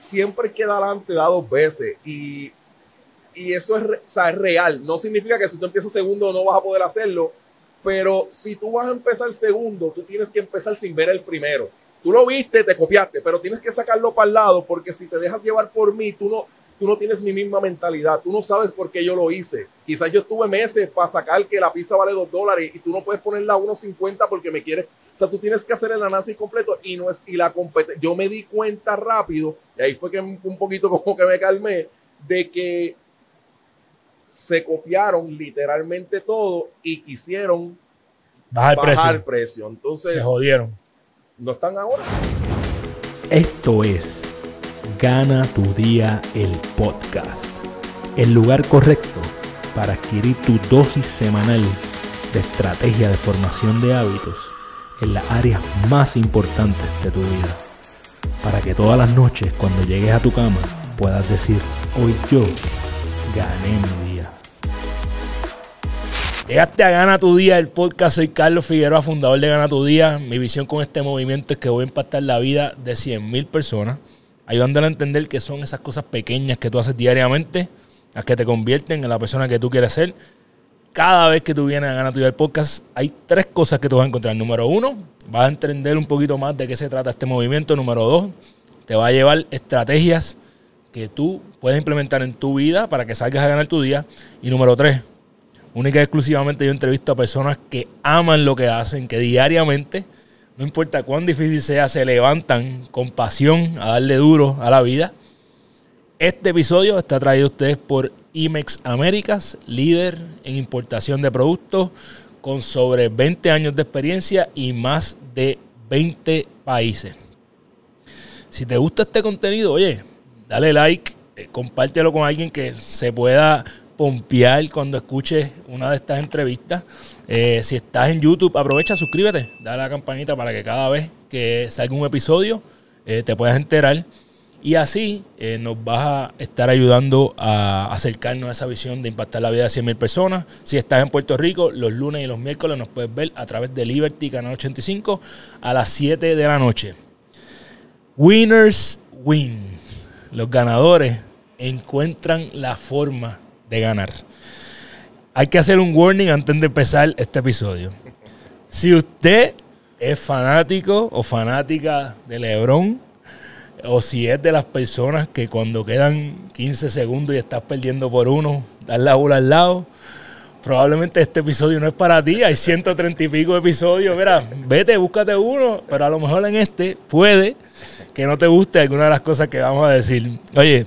siempre queda adelante da dos veces y, y eso es, real. No significa que si tú empiezas segundo no vas a poder hacerlo, pero si tú vas a empezar segundo, tú tienes que empezar sin ver el primero. Tú lo viste, te copiaste, pero tienes que sacarlo para el lado porque si te dejas llevar por mí, tú no, tú no tienes mi misma mentalidad, tú no sabes por qué yo lo hice. Quizás yo estuve meses para sacar que la pizza vale dos dólares y tú no puedes ponerla a 1.50 porque me quieres o sea, tú tienes que hacer el análisis completo y no es y la competencia. Yo me di cuenta rápido, y ahí fue que un poquito como que me calmé, de que se copiaron literalmente todo y quisieron bajar, precio. el precio. Entonces, se jodieron. No están ahora. Esto es Gana tu día el podcast. El lugar correcto para adquirir tu dosis semanal de estrategia de formación de hábitos en las áreas más importantes de tu vida, para que todas las noches cuando llegues a tu cama puedas decir, hoy yo gané mi día. Llegaste a Gana Tu Día, el podcast. Soy Carlos Figueroa, fundador de Gana Tu Día. Mi visión con este movimiento es que voy a impactar la vida de 100.000 personas, ayudándoles a entender que son esas cosas pequeñas que tú haces diariamente las que te convierten en la persona que tú quieres ser cada vez que tú vienes a tu día el podcast, hay tres cosas que tú vas a encontrar. Número uno, vas a entender un poquito más de qué se trata este movimiento. Número dos, te va a llevar estrategias que tú puedes implementar en tu vida para que salgas a ganar tu día. Y número tres, única y exclusivamente yo entrevisto a personas que aman lo que hacen, que diariamente, no importa cuán difícil sea, se levantan con pasión a darle duro a la vida este episodio está traído a ustedes por IMEX Américas, líder en importación de productos con sobre 20 años de experiencia y más de 20 países. Si te gusta este contenido, oye, dale like, eh, compártelo con alguien que se pueda pompear cuando escuche una de estas entrevistas. Eh, si estás en YouTube, aprovecha, suscríbete, dale la campanita para que cada vez que salga un episodio eh, te puedas enterar. Y así eh, nos vas a estar ayudando a acercarnos a esa visión de impactar la vida de 100.000 personas. Si estás en Puerto Rico, los lunes y los miércoles nos puedes ver a través de Liberty Canal 85 a las 7 de la noche. Winners win. Los ganadores encuentran la forma de ganar. Hay que hacer un warning antes de empezar este episodio. Si usted es fanático o fanática de Lebron, o si es de las personas que cuando quedan 15 segundos y estás perdiendo por uno, das la bola al lado. Probablemente este episodio no es para ti, hay 130 y pico episodios, mira, vete, búscate uno, pero a lo mejor en este puede que no te guste alguna de las cosas que vamos a decir. Oye,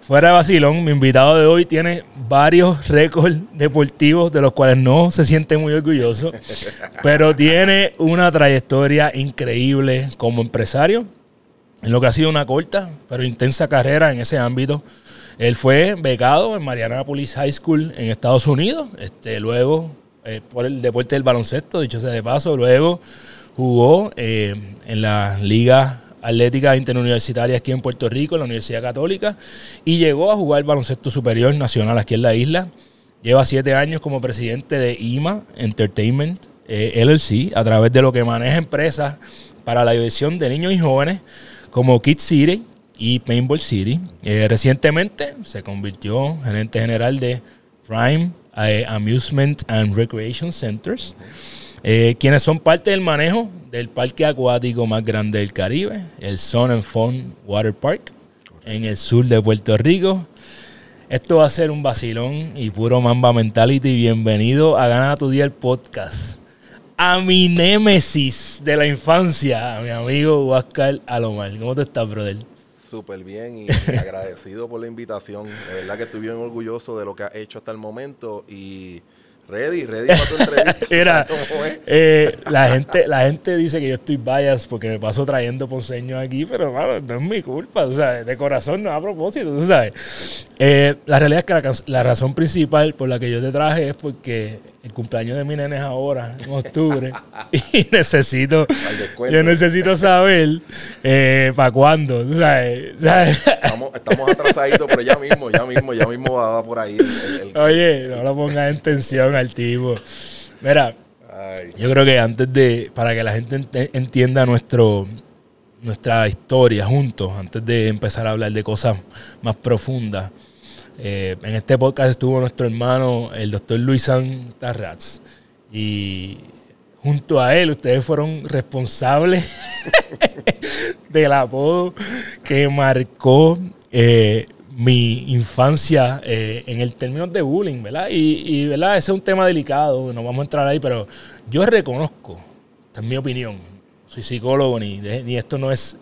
fuera de vacilón, mi invitado de hoy tiene varios récords deportivos de los cuales no se siente muy orgulloso, pero tiene una trayectoria increíble como empresario, en lo que ha sido una corta pero intensa carrera en ese ámbito. Él fue becado en Marianapolis High School en Estados Unidos, este, luego eh, por el deporte del baloncesto, dicho sea de paso, luego jugó eh, en la Liga Atlética Interuniversitaria aquí en Puerto Rico, en la Universidad Católica, y llegó a jugar el baloncesto superior nacional aquí en la isla. Lleva siete años como presidente de IMA Entertainment eh, LLC, a través de lo que maneja empresas para la diversión de niños y jóvenes como Kid City y Paintball City. Eh, recientemente se convirtió en gerente general de Prime eh, Amusement and Recreation Centers, eh, quienes son parte del manejo del parque acuático más grande del Caribe, el Sun and Fun Water Park, en el sur de Puerto Rico. Esto va a ser un vacilón y puro Mamba Mentality. Bienvenido a Gana tu Día el podcast a mi némesis de la infancia, a mi amigo Huáscar Alomar. ¿Cómo te estás, brother? Súper bien y agradecido por la invitación. De verdad que estoy bien orgulloso de lo que has hecho hasta el momento y ready, ready para tu entrevista. Mira, eh, la, gente, la gente dice que yo estoy bias porque me paso trayendo poseños aquí, pero mano, no es mi culpa, o sea, de corazón no a propósito, tú sabes. Eh, la realidad es que la, la razón principal por la que yo te traje es porque el cumpleaños de mi nene es ahora, en octubre, y necesito, yo necesito saber eh, para cuándo, Estamos, atrasaditos, pero ya mismo, ya mismo, ya mismo va, por ahí. Oye, no lo pongas en tensión al tipo. Mira, yo creo que antes de, para que la gente entienda nuestro, nuestra historia juntos, antes de empezar a hablar de cosas más profundas, eh, en este podcast estuvo nuestro hermano, el doctor Luis Tarraz Y junto a él, ustedes fueron responsables del apodo que marcó eh, mi infancia eh, en el término de bullying, ¿verdad? Y, ¿verdad? Ese es un tema delicado, no vamos a entrar ahí, pero yo reconozco, esta es mi opinión, soy psicólogo, ni, ni esto no es...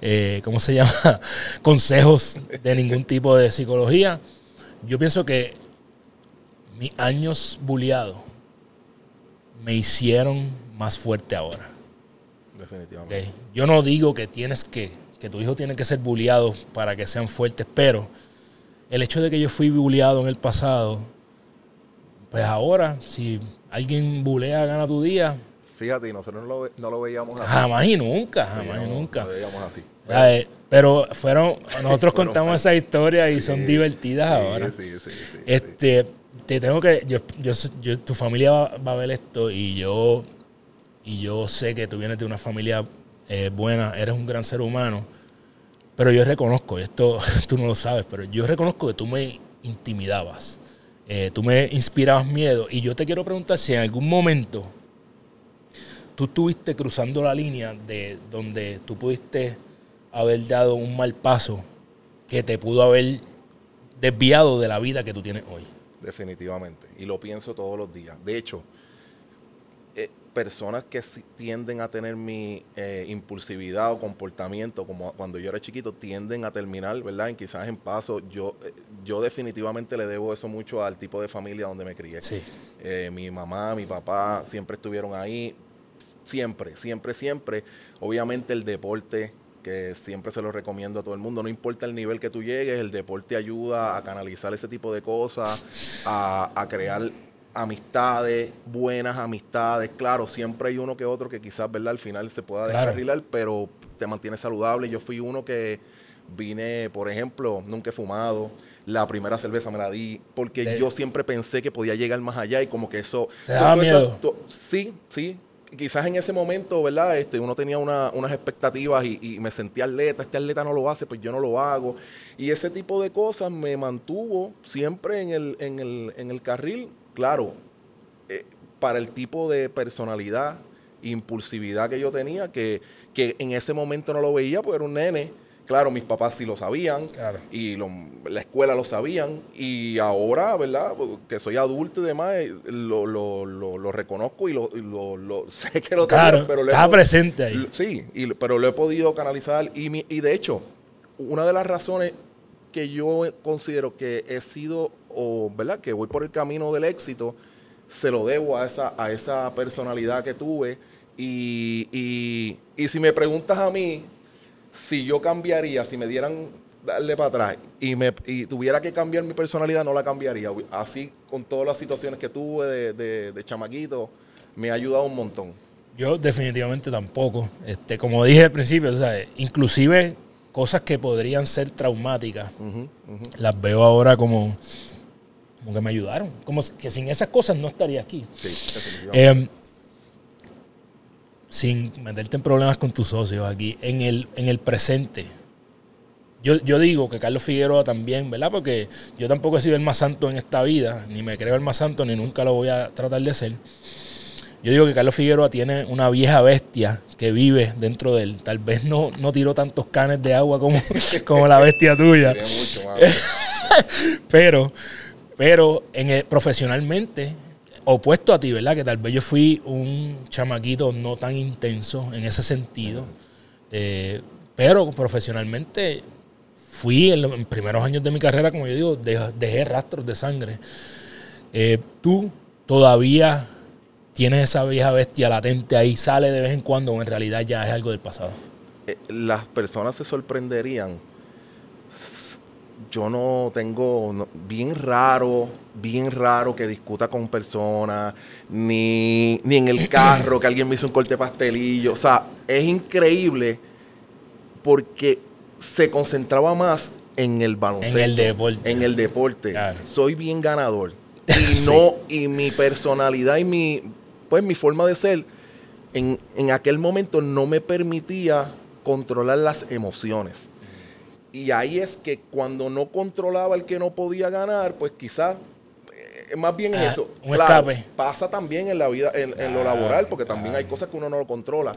Eh, ¿cómo se llama? consejos de ningún tipo de psicología. Yo pienso que mis años bulliados me hicieron más fuerte ahora. Definitivamente. Yo no digo que tienes que, que tu hijo tiene que ser bulliado para que sean fuertes, pero el hecho de que yo fui bulleado en el pasado, pues ahora, si alguien bulea, gana tu día, Fíjate, y nosotros no lo, veíamos así. Jamás y nunca, jamás y nunca. veíamos así. Eh, pero, fueron, nosotros contamos esa historia y son divertidas ahora. Sí, sí, sí. Este, te tengo que, tu familia va, a ver esto y yo, y yo sé que tú vienes de una familia eh, buena, eres un gran ser humano, pero yo reconozco, esto tú no lo sabes, pero yo reconozco que tú me intimidabas. Eh, tú me inspirabas miedo. Y yo te quiero preguntar si en algún momento tú estuviste cruzando la línea de donde tú pudiste haber dado un mal paso que te pudo haber desviado de la vida que tú tienes hoy. Definitivamente. Y lo pienso todos los días. De hecho, eh, personas que tienden a tener mi eh, impulsividad o comportamiento como cuando yo era chiquito tienden a terminar, ¿verdad? En quizás en paso. Yo, eh, yo definitivamente le debo eso mucho al tipo de familia donde me crié. Sí. mi mamá, mi papá siempre estuvieron ahí siempre, siempre, siempre. Obviamente el deporte, que siempre se lo recomiendo a todo el mundo, no importa el nivel que tú llegues, el deporte ayuda a canalizar ese tipo de cosas, a, crear amistades, buenas amistades. Claro, siempre hay uno que otro que quizás, ¿verdad? Al final se pueda descarrilar, pero te mantiene saludable. Yo fui uno que vine, por ejemplo, nunca he fumado. La primera cerveza me la di porque yo siempre pensé que podía llegar más allá y como que eso... sí, sí quizás en ese momento, ¿verdad? Este, uno tenía una, unas expectativas y, me sentía atleta, este atleta no lo hace, pues yo no lo hago. Y ese tipo de cosas me mantuvo siempre en el, en el, en el carril, claro, eh, para el tipo de personalidad, impulsividad que yo tenía, que, que en ese momento no lo veía, pues era un nene claro, mis papás sí lo sabían y la escuela lo sabían y ahora, ¿verdad? Que soy adulto y demás, eh, lo, reconozco y lo, sé que lo tengo, pero está presente ahí. Sí, pero lo he podido canalizar y, de hecho, una de las razones que yo considero que he sido, o, ¿verdad? Que voy por el camino del éxito, se lo debo a esa, personalidad que tuve. y si me preguntas a mí, si yo cambiaría, si me dieran darle para atrás y, me, tuviera que cambiar mi personalidad, no la cambiaría. Así, con todas las situaciones que tuve de, chamaquito, me ha ayudado un montón. Yo definitivamente tampoco. Este, como dije al principio, o sea, inclusive cosas que podrían ser traumáticas, las veo ahora como, como que me ayudaron. Como que sin esas cosas no estaría aquí. Sí, eh, sin meterte en problemas con tus socios aquí, en el, en el presente. Yo, digo que Carlos Figueroa también, ¿verdad? Porque yo tampoco he sido el más santo en esta vida, ni me creo el más santo, ni nunca lo voy a tratar de ser. Yo digo que Carlos Figueroa tiene una vieja bestia que vive dentro de él. Tal vez no, no tiró tantos canes de agua como, como la bestia tuya. pero, pero en profesionalmente opuesto a ti, ¿verdad? Que tal vez yo fui un chamaquito no tan intenso en ese sentido, eh, pero profesionalmente fui en los primeros años de mi carrera, como yo digo, dejé rastros de sangre. Eh, tú todavía tienes esa vieja bestia latente ahí, sale de vez en cuando, o en realidad ya es algo del pasado. Eh, las personas se sorprenderían. Yo no tengo, bien raro bien raro que discuta con personas, ni, en el carro que alguien me hizo un corte pastelillo. O sea, es increíble porque se concentraba más en el baloncesto. En el deporte. En el deporte. Soy bien ganador. Y y mi personalidad y mi, pues mi forma de ser, en, en aquel momento no me permitía controlar las emociones. Y ahí es que cuando no controlaba el que no podía ganar, pues quizás más bien ah, eso. pasa también en la vida, en, lo laboral, porque también hay cosas que uno no lo controla.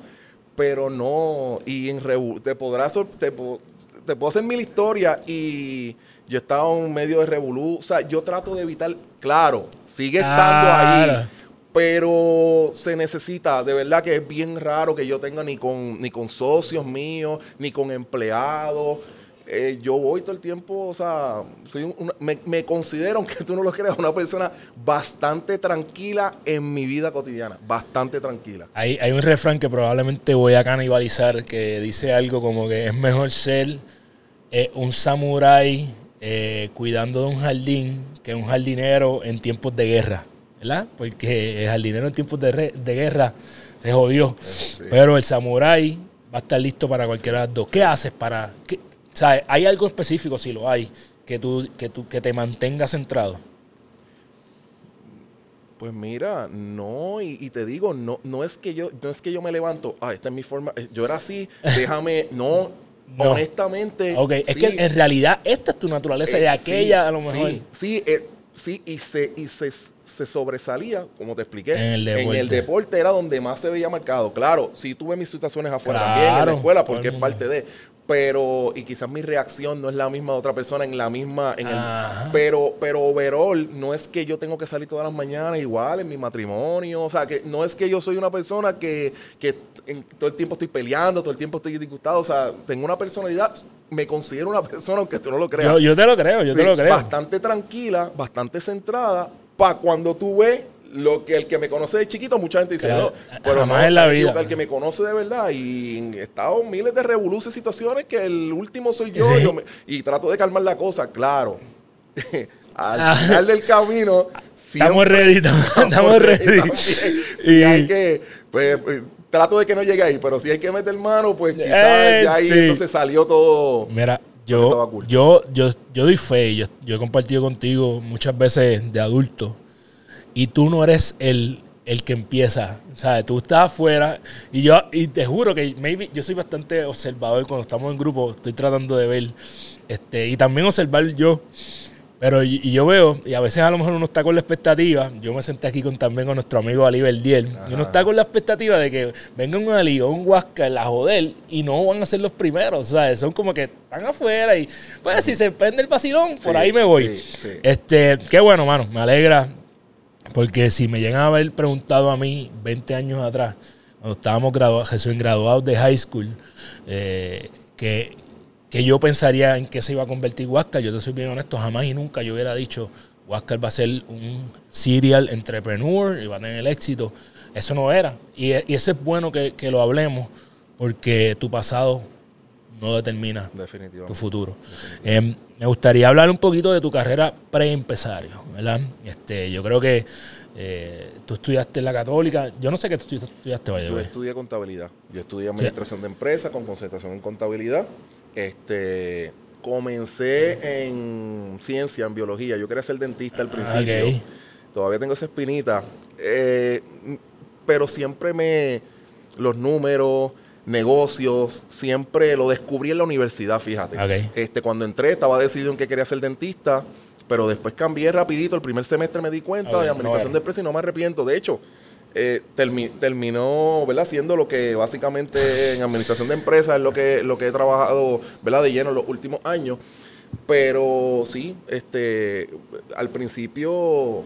Pero no, y en te podrás, te, te puedo hacer mil historias y yo estaba en medio de Revolú. O sea, yo trato de evitar, claro, sigue estando ahí. Pero se necesita, de verdad que es bien raro que yo tenga ni con, ni con socios míos, ni con empleados. Eh, yo voy todo el tiempo, o sea, me, considero, aunque tú no lo creas, una persona bastante tranquila en mi vida cotidiana, bastante tranquila. Hay, hay un refrán que probablemente voy a canibalizar que dice algo como que es mejor ser eh, un samurái eh, cuidando de un jardín que un jardinero en tiempos de guerra, ¿verdad? Porque el jardinero en tiempos de, guerra se jodió, pero el samurái va a estar listo para cualquiera de las dos. ¿Qué haces para... O sea, Hay algo específico, si lo hay, que tú, que tú, que te mantenga centrado. Pues mira, no, y, te digo, no, no es que yo, es que yo me levanto, ah, esta es mi forma, eh, yo era así, déjame, no, honestamente. Ok, es que en realidad esta es tu naturaleza de eh, aquella a lo mejor. Sí, eh, sí, y, se, y se, sobresalía, como te expliqué. En el, deporte era donde más se veía marcado. Claro, sí tuve mis situaciones afuera también, en la escuela, porque es parte de pero y quizás mi reacción no es la misma de otra persona en la misma pero pero overall no es que yo tengo que salir todas las mañanas igual en mi matrimonio o sea que no es que yo soy una persona que, todo el tiempo estoy peleando todo el tiempo estoy disgustado o sea tengo una personalidad me considero una persona aunque tú no lo creas yo, te lo creo yo te lo creo bastante tranquila bastante centrada para cuando tú ves lo que el que me conoce de chiquito, mucha gente dice, no, pero en la vida. El que me conoce de verdad y he estado miles de revoluciones situaciones que el último soy yo, y trato de calmar la cosa, claro. al ah. final del camino estamos ready, estamos, y hay que, pues, eh, trato de que no llegue ahí, pero si hay que meter mano, pues quizás ya eh, ahí entonces salió todo. Mira, yo, yo, yo, yo doy fe, yo, yo he compartido contigo muchas veces de adulto y tú no eres el, el que empieza. ¿Sabes? Tú estás afuera y yo y te juro que maybe, yo soy bastante observador cuando estamos en grupo, estoy tratando de ver este, y también observar yo. Pero y, yo veo, y a veces a lo mejor uno está con la expectativa, yo me senté aquí con, también con nuestro amigo Ali Verdiel, y uno está con la expectativa de que venga un Ali o un Huasca, la joder, y no van a ser los primeros, ¿sabes? Son como que están afuera y pues si se prende el vacilón, por ahí me voy. Este, qué bueno, mano, me alegra porque si me llegan a haber preguntado a mí 20 años atrás, cuando estábamos graduados, graduados de high school, eh, que, yo pensaría en qué se iba a convertir Huáscar, yo te soy bien honesto, jamás y nunca yo hubiera dicho, Huáscar va a ser un serial entrepreneur y va a tener el éxito. Eso no era. Y, eso es bueno que, lo hablemos, porque tu pasado no determina tu futuro. Em, me gustaría hablar un poquito de tu carrera pre este, yo creo que eh, tú estudiaste la Católica. Yo no sé qué estudiaste, Yo estudié contabilidad. Yo estudié administración de empresas con concentración en contabilidad. Este, comencé en ciencia, en biología. Yo quería ser dentista al ah, principio. Todavía tengo esa espinita. Eh, pero siempre me. Los números, negocios, siempre lo descubrí en la universidad, fíjate. Este, cuando entré, estaba decidido en que quería ser dentista pero después cambié rapidito, el primer semestre me di cuenta ah, de administración de empresa y no me arrepiento. De hecho, eh, terminó ¿verdad? siendo lo que básicamente en administración de empresas es lo que, lo que he trabajado de lleno los últimos años. Pero sí, este, al principio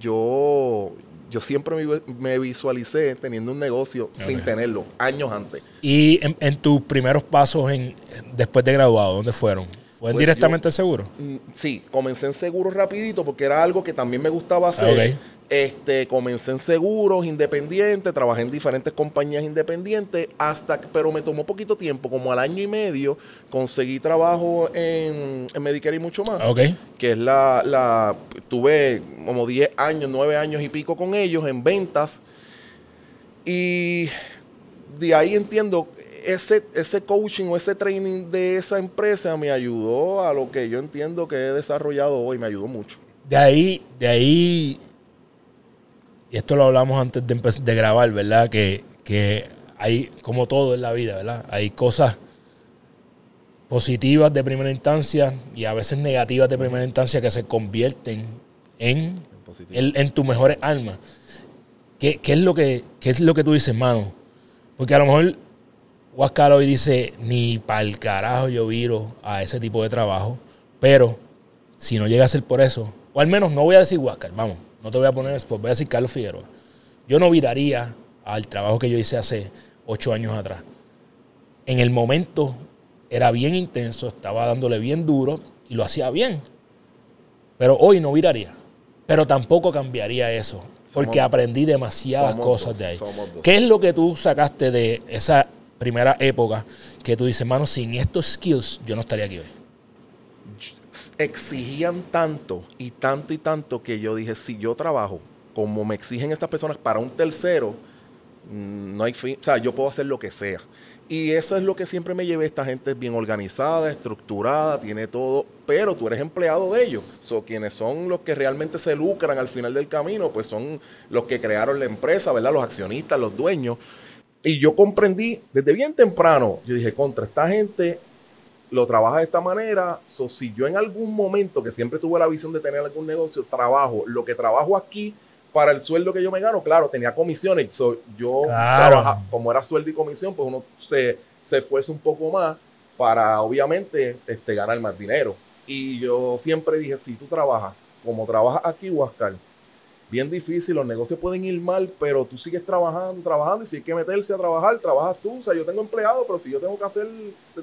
yo, yo siempre me, visualicé teniendo un negocio sin tenerlo, años antes. ¿Y en, en tus primeros pasos en, después de graduado, dónde fueron? ¿Fue pues directamente seguro? Mm, sí, comencé en seguros rapidito porque era algo que también me gustaba ah, hacer. Este, comencé en seguros independientes, trabajé en diferentes compañías independientes, hasta, pero me tomó poquito tiempo, como al año y medio, conseguí trabajo en, en Medicare y mucho más. Ah, ok. Que es la, la, tuve como 10 años, 9 años y pico con ellos en ventas. Y de ahí entiendo, ese, coaching o ese training de esa empresa me ayudó a lo que yo entiendo que he desarrollado hoy, me ayudó mucho. De ahí, de ahí, y esto lo hablamos antes de, grabar, ¿verdad? Que, hay, como todo en la vida, ¿verdad? Hay cosas positivas de primera instancia y a veces negativas de primera instancia que se convierten en, en, en tus mejores almas. ¿Qué, es lo que, ¿Qué es lo que tú dices, mano? Porque a lo mejor Huáscar hoy dice, ni el carajo yo viro a ese tipo de trabajo, pero si no llega a ser por eso, o al menos no voy a decir Huáscar, vamos, no te voy a poner después voy a decir Carlos Figueroa. Yo no viraría al trabajo que yo hice hace ocho años atrás. En el momento era bien intenso, estaba dándole bien duro y lo hacía bien. Pero hoy no viraría. Pero tampoco cambiaría eso, porque aprendí demasiadas cosas de ahí. ¿Qué es lo que tú sacaste de esa primera época que tú dices, mano, sin estos skills yo no estaría aquí hoy. Exigían tanto y tanto y tanto que yo dije, si yo trabajo como me exigen estas personas para un tercero, mm, no hay fin, o sea, yo puedo hacer lo que sea. Y eso es lo que siempre me llevé. Esta gente bien organizada, estructurada, tiene todo, pero tú eres empleado de ellos. So, quienes son los que realmente se lucran al final del camino, pues son los que crearon la empresa, ¿verdad? Los accionistas, los dueños. Y yo comprendí desde bien temprano, yo dije, contra esta gente lo trabaja de esta manera, so, si yo en algún momento, que siempre tuve la visión de tener algún negocio, trabajo lo que trabajo aquí para el sueldo que yo me gano, claro, tenía comisiones, yo como era sueldo y comisión, pues uno se, se esfuerza un poco más para obviamente este, ganar más dinero. Y yo siempre dije, si tú trabajas como trabajas aquí, Huascar, bien difícil, los negocios pueden ir mal, pero tú sigues trabajando, trabajando, y si hay que meterse a trabajar, trabajas tú. O sea, yo tengo empleado, pero si yo tengo que hacer...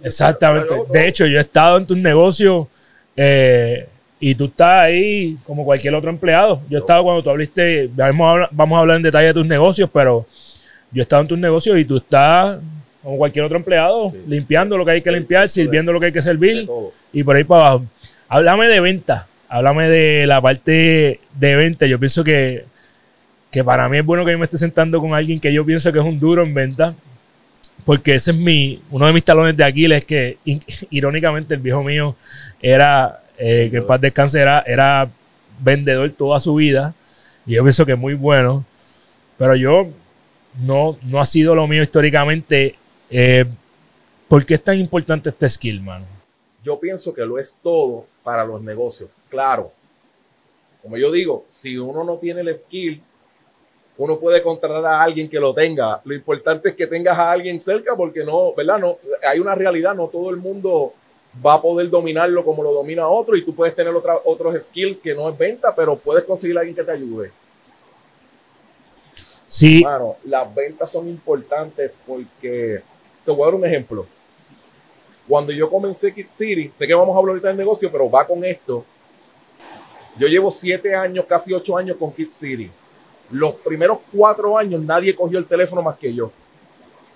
Exactamente. de hecho, yo he estado en tu negocio, eh, y tú estás ahí como cualquier otro empleado. Yo he estado cuando tú hablaste, vamos a, vamos a hablar en detalle de tus negocios, pero yo he estado en tus negocios y tú estás como cualquier otro empleado, limpiando lo que hay que limpiar, sirviendo lo que hay que servir y por ahí para abajo. Háblame de venta háblame de la parte de venta. Yo pienso que, para mí es bueno que yo me esté sentando con alguien que yo pienso que es un duro en venta, porque ese es mi, uno de mis talones de Aquiles, que irónicamente el viejo mío era, eh, que en paz descanse, era, vendedor toda su vida, y yo pienso que es muy bueno, pero yo no, no ha sido lo mío históricamente. Eh, ¿Por qué es tan importante este skill, mano? Yo pienso que lo es todo para los negocios. Claro, como yo digo, si uno no tiene el skill, uno puede contratar a alguien que lo tenga. Lo importante es que tengas a alguien cerca porque no, ¿verdad? No, hay una realidad, no todo el mundo va a poder dominarlo como lo domina otro y tú puedes tener otros skills que no es venta, pero puedes conseguir a alguien que te ayude. Sí. Claro, las ventas son importantes porque, te voy a dar un ejemplo. Cuando yo comencé Kid City, sé que vamos a hablar ahorita del negocio, pero va con esto yo llevo siete años, casi ocho años con Kid City. Los primeros cuatro años nadie cogió el teléfono más que yo.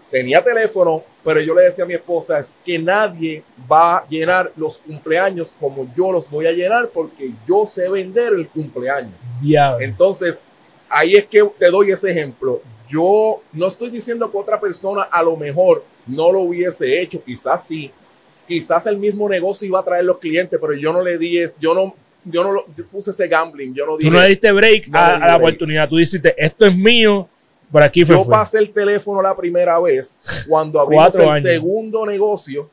Tenía teléfono, pero yo le decía a mi esposa, es que nadie va a llenar los cumpleaños como yo los voy a llenar porque yo sé vender el cumpleaños. Diablo. Entonces, ahí es que te doy ese ejemplo. Yo no estoy diciendo que otra persona a lo mejor no lo hubiese hecho, quizás sí, quizás el mismo negocio iba a traer los clientes, pero yo no le di, yo no yo no puse ese gambling, yo no dije. Tú le diste break a, la oportunidad, tú dijiste, esto es mío, por aquí fue. Yo pasé el teléfono la primera vez cuando abrimos el segundo negocio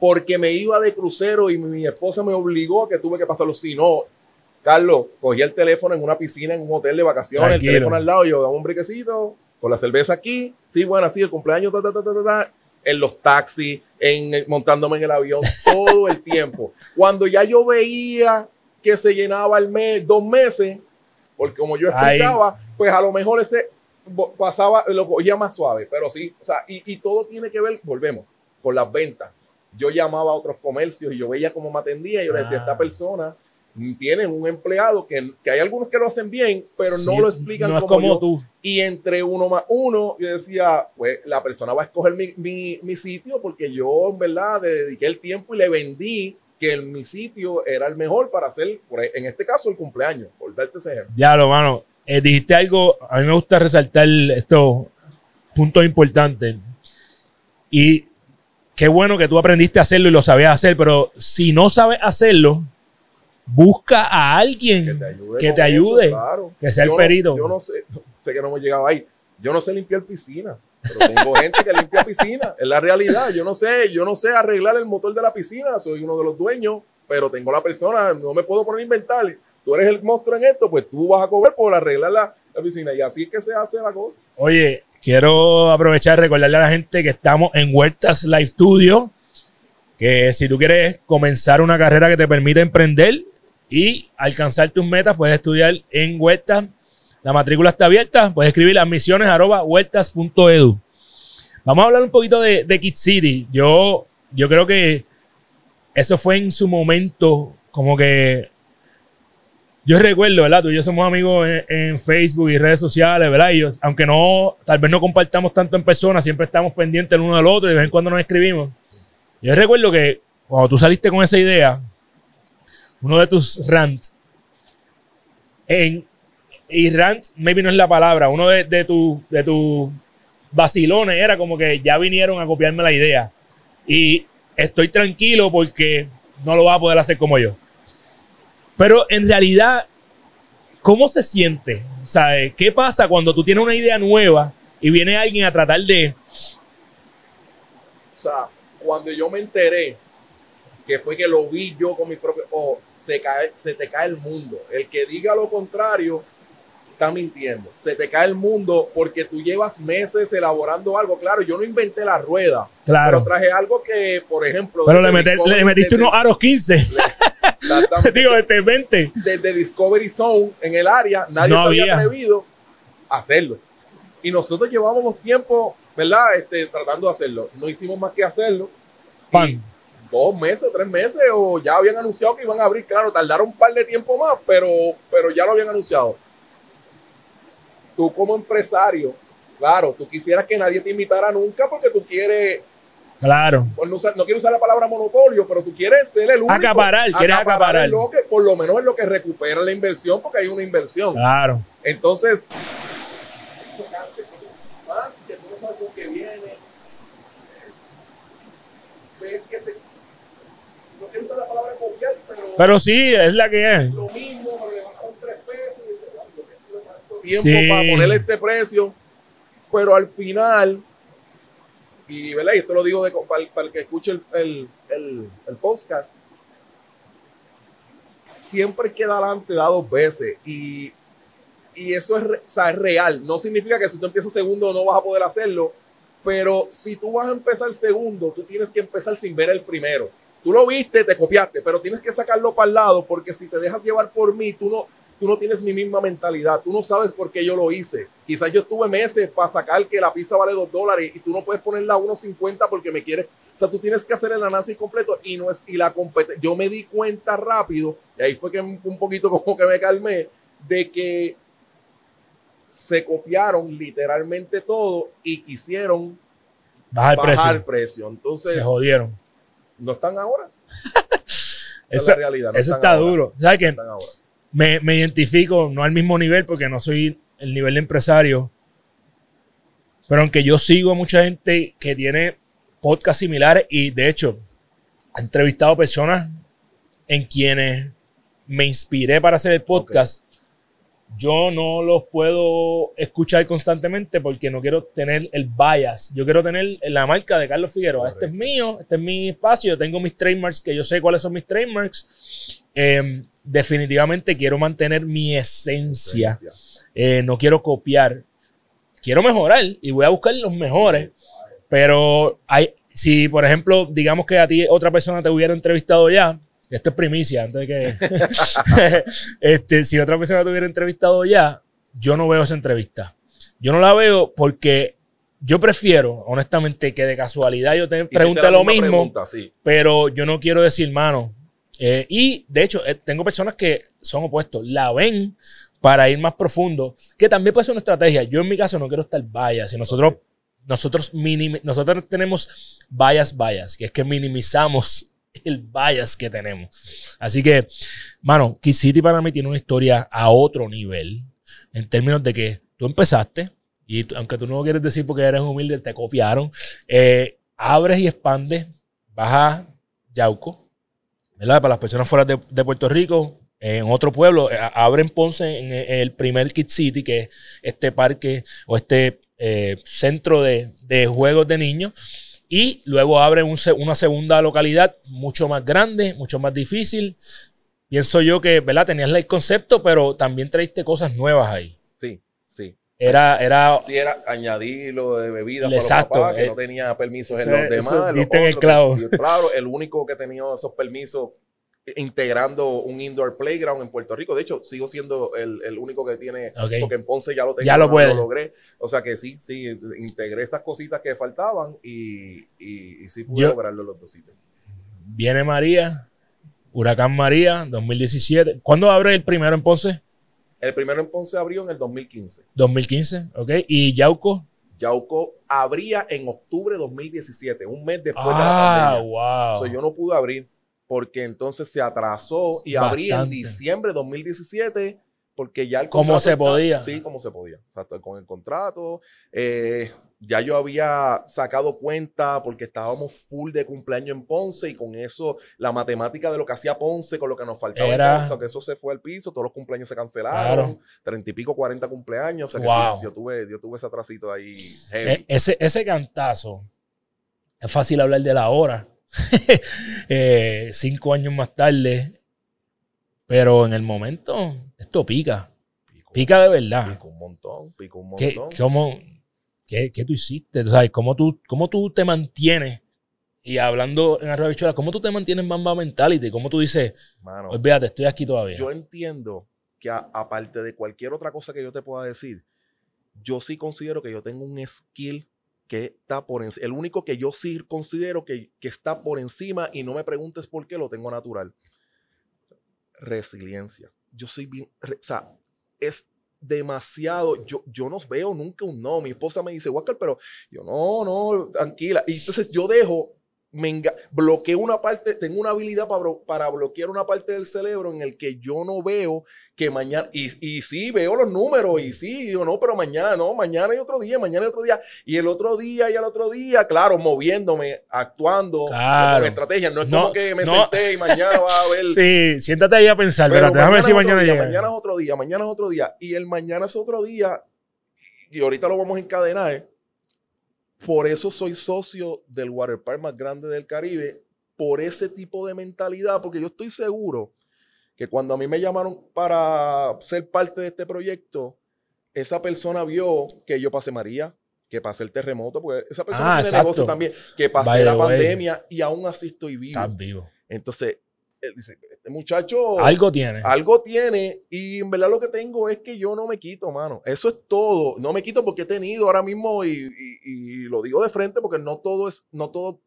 porque me iba de crucero y mi esposa me obligó a que tuve que pasarlo. Si no, Carlos, cogí el teléfono en una piscina, en un hotel de vacaciones, el teléfono al lado, yo daba un briquecito con la cerveza aquí, sí, bueno, así el cumpleaños, ta, en los taxis, en, eh, montándome en el avión, todo el tiempo. Cuando ya yo veía que se llenaba el mes, dos meses, porque como yo explicaba, pues a lo mejor ese pasaba, lo cogía más suave, pero sí, o sea, y, todo tiene que ver, volvemos, con las ventas. Yo llamaba a otros comercios y yo veía cómo me atendía y yo le decía, esta ah. persona tienen un empleado que, hay algunos que lo hacen bien, pero no lo explican como, tú. Y entre uno más uno, yo decía, pues la persona va a escoger mi, sitio porque yo en verdad dediqué el tiempo y le vendí que mi sitio era el mejor para hacer, e, en este caso, el cumpleaños, por darte ese Ya, lo mano, eh, dijiste algo, a mí me gusta resaltar estos puntos importantes. Y qué bueno que tú aprendiste a hacerlo y lo sabías hacer, pero si no sabes hacerlo, busca a alguien que te ayude, que, sea el perito. yo no sé, sé que no hemos llegado ahí. Yo no sé limpiar piscina, pero tengo gente que limpia piscina, es la realidad. Yo no sé, yo no sé arreglar el motor de la piscina, soy uno de los dueños, pero tengo la persona, no me puedo poner a inventar. Tú eres el monstruo en esto, pues tú vas a cobrar por arreglar la, piscina y así es que se hace la cosa. Oye, quiero aprovechar recordarle a la gente que estamos en Huertas Live Studio, que si tú quieres comenzar una carrera que te permite emprender, y alcanzar tus metas. Puedes estudiar en Huertas. La matrícula está abierta. Puedes escribir admisiones arroba huertas.edu. Vamos a hablar un poquito de, de Kid City. Yo, yo creo que eso fue en su momento como que yo recuerdo, ¿verdad? Tú y yo somos amigos en, Facebook y redes sociales, ¿verdad? Y aunque no, tal vez no compartamos tanto en persona, siempre estamos pendientes el uno del otro y de vez en cuando nos escribimos. Yo recuerdo que cuando tú saliste con esa idea, uno de tus rants, en, y rant maybe no es la palabra, uno de, de tus tu vacilones era como que ya vinieron a copiarme la idea y estoy tranquilo porque no lo va a poder hacer como yo. Pero en realidad, ¿cómo se siente? ¿Sabe? ¿Qué pasa cuando tú tienes una idea nueva y viene alguien a tratar de... O sea, cuando yo me enteré que fue que lo vi yo con mi propio se, cae, se te cae el mundo. El que diga lo contrario está mintiendo. Se te cae el mundo porque tú llevas meses elaborando algo. Claro, yo no inventé la rueda. Claro. Pero traje algo que, por ejemplo. Pero le, metiste unos aros 15. Digo, este 20. Desde Discovery Zone en el área, nadie se había atrevido a hacerlo. Y nosotros llevábamos tiempo, ¿verdad? Este, tratando de hacerlo. No hicimos más que hacerlo. Pan dos meses, tres meses, o ya habían anunciado que iban a abrir, claro, tardaron un par de tiempo más, pero, pero ya lo habían anunciado. Tú como empresario, claro, tú quisieras que nadie te invitara nunca porque tú quieres... Claro. no, quiero usar la palabra monopolio, pero tú quieres ser el único. Acaparar, quieres acaparar. Lo que, por lo menos es lo que recupera la inversión porque hay una inversión. Claro. Entonces... más que viene, que se pero. sí, es la que es. Lo mismo, tiempo para ponerle este precio. Pero al final, y, esto lo digo para, el, que escuche el, podcast, siempre queda adelante da dos veces. Y, eso es, es, real. No significa que si tú empiezas segundo no vas a poder hacerlo. Pero si tú vas a empezar segundo, tú tienes que empezar sin ver el primero. Tú lo viste, te copiaste, pero tienes que sacarlo para el lado porque si te dejas llevar por mí, tú no, tú no tienes mi misma mentalidad. Tú no sabes por qué yo lo hice. Quizás yo estuve meses para sacar que la pizza vale 2 dólares y tú no puedes ponerla a 1.50 porque me quieres. O sea, tú tienes que hacer el análisis completo y no es y la competencia. Yo me di cuenta rápido y ahí fue que un poquito como que me calmé de que se copiaron literalmente todo y quisieron bajar, bajar precio. Entonces, se jodieron. No están ahora. eso, es realidad. eso está duro. me, identifico, no al mismo nivel, porque no soy el nivel de empresario. Pero aunque yo sigo a mucha gente que tiene podcasts similares y de hecho he entrevistado personas en quienes me inspiré para hacer el podcast yo no los puedo escuchar constantemente porque no quiero tener el bias. Yo quiero tener la marca de Carlos Figueroa. Este es mío, este es mi espacio. Yo tengo mis trademarks que yo sé cuáles son mis trademarks. Em, definitivamente quiero mantener mi esencia. Eh, no quiero copiar. Quiero mejorar y voy a buscar los mejores. Pero hay, si, por ejemplo, digamos que a ti otra persona te hubiera entrevistado ya, esto es primicia, antes de que. este, si otra persona te hubiera entrevistado ya, yo no veo esa entrevista. Yo no la veo porque yo prefiero, honestamente, que de casualidad yo te pregunte lo mismo, pero yo no quiero decir, mano. Eh, y de hecho, eh, tengo personas que son opuestos, la ven para ir más profundo, que también puede ser una estrategia. Yo en mi caso no quiero estar vaya, si nosotros nosotros, nosotros tenemos vallas, vallas, que es que minimizamos el bias que tenemos. Así que, mano, Kid City para mí tiene una historia a otro nivel en términos de que tú empezaste y aunque tú no quieres decir porque eres humilde, te copiaron, eh, abres y expandes, vas a Yauco, ¿verdad? Para las personas fuera de, Puerto Rico, en otro pueblo, eh, abren Ponce en el primer Kid City, que es este parque o este eh, centro de, de juegos de niños y luego abre una segunda localidad mucho más grande, mucho más difícil. Pienso yo que, ¿verdad? Tenías el concepto, pero también traíste cosas nuevas ahí. Sí, sí. Era, era. Sí, era añadir lo de bebidas que eh, no tenía permisos en los demás. el claro, el único que tenía esos permisos integrando un indoor playground en Puerto Rico. De hecho, sigo siendo el, único que tiene, porque en Ponce ya lo tengo, lo, logré. O sea que sí, sí, integré estas cositas que faltaban y, y, sí pude lograrlo los dos Viene María, Huracán María, 2017. ¿Cuándo abre el primero en Ponce? El primero en Ponce abrió en el 2015. 2015, ok. ¿Y Yauco? Yauco abría en octubre de 2017, un mes después de ah, yo no pude abrir porque entonces se atrasó y abrí en diciembre de 2017 porque ya el contrato... Como se podía. sí, como se podía. con el contrato. Eh, ya yo había sacado cuenta porque estábamos full de cumpleaños en Ponce y con eso la matemática de lo que hacía Ponce con lo que nos faltaba que eso se fue al piso, todos los cumpleaños se cancelaron, treinta y pico, cuarenta cumpleaños, o sea yo tuve, yo tuve ese atrasito ahí. E, ese, ese cantazo, es fácil hablar de la hora, Eh, cinco años más tarde. Pero en el momento, esto pica. pica de verdad. Pica un montón, pica un montón. ¿Qué, cómo, tú hiciste? ¿Sabes? ¿Cómo, tú, ¿Cómo tú te mantienes? Y hablando en la Bichuela, ¿cómo tú te mantienes en Bamba Mentality? ¿Cómo tú dices, Mano, olvídate, estoy aquí todavía? Yo entiendo que aparte de cualquier otra cosa que yo te pueda decir, yo sí considero que yo tengo un skill que está por encima, el único que yo sí considero que, que está por encima y no me preguntes por qué lo tengo natural. Resiliencia. Yo soy bien, o sea, es demasiado, yo, yo no veo nunca un no, mi esposa me dice, Walker, pero yo no, no, tranquila. Y entonces yo dejo me bloqueo una parte, tengo una habilidad para, para, bloquear una parte del cerebro en el que yo no veo que mañana, y, y sí, veo los números, y sí, digo, no, pero mañana, no, mañana y otro día, mañana y otro día, y el otro día y al otro día, claro, moviéndome, actuando, con estrategia, no es como que me senté y mañana va a haber sí, siéntate ahí a pensar, pero déjame decir mañana Mañana es otro día, mañana es otro día, y el mañana es otro día, y ahorita lo vamos a encadenar, por eso soy socio del waterpark más grande del Caribe, por ese tipo de mentalidad, porque yo estoy seguro que cuando a mí me llamaron para ser parte de este proyecto, esa persona vio que yo pasé María, que pasé el terremoto, porque esa persona ah, tiene negocio también, que pasé la pandemia y aún así estoy vivo. vivo. Entonces, él dice, muchacho. Algo tiene. Algo tiene. Y en verdad lo que tengo es que yo no me quito, mano. Eso es todo. No me quito porque he tenido ahora mismo, y, lo digo de frente, porque no todo es, no todo,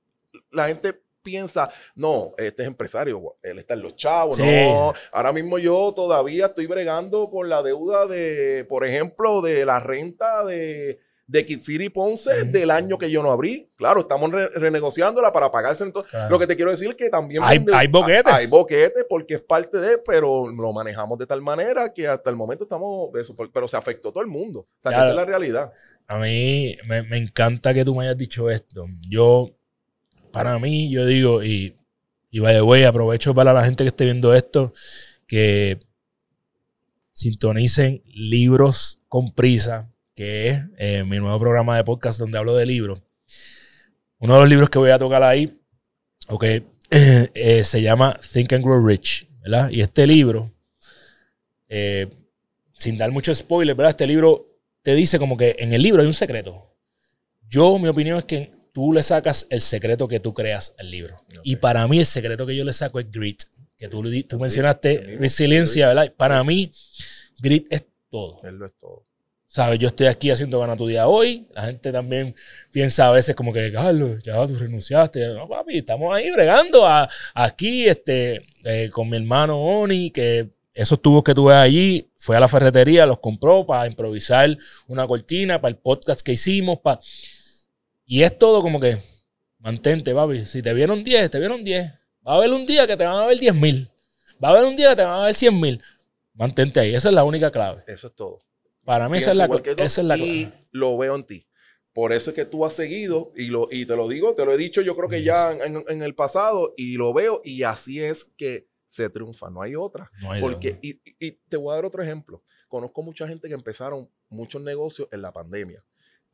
la gente piensa, no, este es empresario, él está en los chavos, no. Ahora mismo yo todavía estoy bregando con la deuda de, por ejemplo, de la renta de de Kid City Ponce del año que yo no abrí. Claro, estamos renegociándola para pagarse. Entonces, lo que te quiero decir es que también hay, hay boquetes. Hay, boquetes porque es parte de, pero lo manejamos de tal manera que hasta el momento estamos pero se afectó todo el mundo. O esa es la realidad. A mí me, encanta que tú me hayas dicho esto. Yo, para mí, yo digo, y, y by the way, aprovecho para la gente que esté viendo esto, que sintonicen libros con prisa, que es eh, mi nuevo programa de podcast donde hablo de libros. Uno de los libros que voy a tocar ahí, ok, eh, se llama Think and Grow Rich, ¿verdad? Y este libro, eh, sin dar mucho spoiler, ¿verdad? Este libro te dice como que en el libro hay un secreto. Yo, mi opinión es que tú le sacas el secreto que tú creas al libro. Y para mí el secreto que yo le saco es grit, que tú, tú mencionaste, resiliencia, ¿verdad? Para mí, grit es todo. Él lo es todo. ¿Sabes? Yo estoy aquí haciendo Gana tu Día hoy. La gente también piensa a veces como que, Carlos, ya tú renunciaste. No, papi, estamos ahí bregando aquí este, eh, con mi hermano Oni, que esos tubos que tuve allí, fue a la ferretería, los compró para improvisar una cortina, para el podcast que hicimos. Y es todo como que, mantente, papi. Si te vieron 10, te vieron 10. Va a haber un día que te van a ver 10 mil. Va a haber un día que te van a ver 100 mil. Mantente ahí. Esa es la única clave. Eso es todo. Para mí esa es, la, esa Y lo veo en ti. Por eso es que tú has seguido, y, lo, y te lo digo, te lo he dicho yo creo que ya en, el pasado, y lo veo, y así es que se triunfa, no hay otra. Porque, y, y, te voy a dar otro ejemplo. Conozco mucha gente que empezaron muchos negocios en la pandemia.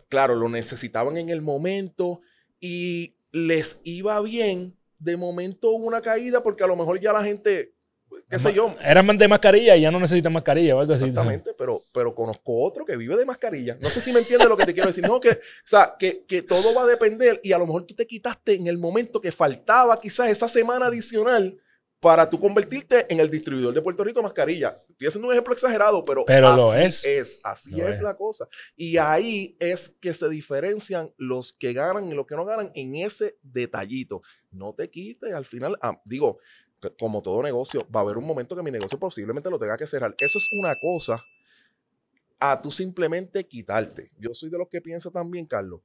Claro, lo necesitaban en el momento y les iba bien. De momento hubo una caída porque a lo mejor ya la gente qué sé yo. Era de mascarilla y ya no necesita mascarilla o algo así. Exactamente, pero, pero conozco otro que vive de mascarilla. No sé si me entiendes lo que te quiero decir. No, que, o sea, que, que, todo va a depender y a lo mejor tú te quitaste en el momento que faltaba quizás esa semana adicional para tú convertirte en el distribuidor de Puerto Rico de mascarilla. Estoy haciendo un ejemplo exagerado, pero, así es. es. Así es, la cosa. Y ahí es que se diferencian los que ganan y los que no ganan en ese detallito. No te quites, al final, ah, digo, como todo negocio, va a haber un momento que mi negocio posiblemente lo tenga que cerrar. Eso es una cosa a tú simplemente quitarte. Yo soy de los que piensa también, Carlos,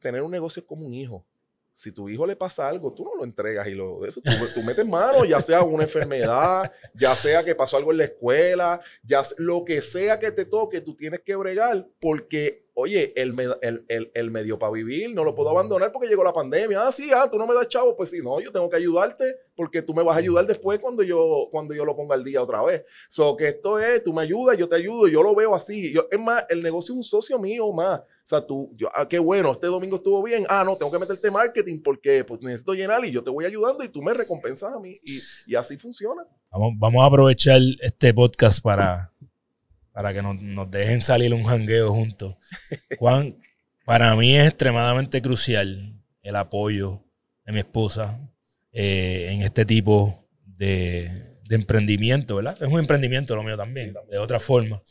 tener un negocio es como un hijo. Si tu hijo le pasa algo, tú no lo entregas y lo eso, tú, tú metes mano, ya sea una enfermedad, ya sea que pasó algo en la escuela, ya lo que sea que te toque, tú tienes que bregar porque oye, el, el, el, el medio para vivir, no lo puedo abandonar porque llegó la pandemia. Ah, sí, ah, tú no me das chavo. Pues sí, no, yo tengo que ayudarte porque tú me vas a ayudar después cuando yo, cuando yo lo ponga al día otra vez. So, que esto es, tú me ayudas, yo te ayudo, yo lo veo así. Yo, es más, el negocio es un socio mío más. O sea, tú, yo, ah, qué bueno, este domingo estuvo bien. Ah, no, tengo que meterte marketing porque pues, necesito llenar y yo te voy ayudando y tú me recompensas a mí. Y, y así funciona. Vamos, vamos, a aprovechar este podcast para para que nos, nos dejen salir un jangueo juntos. Juan, para mí es extremadamente crucial el apoyo de mi esposa eh, en este tipo de, emprendimiento, ¿verdad? Es un emprendimiento lo mío también, de otra forma.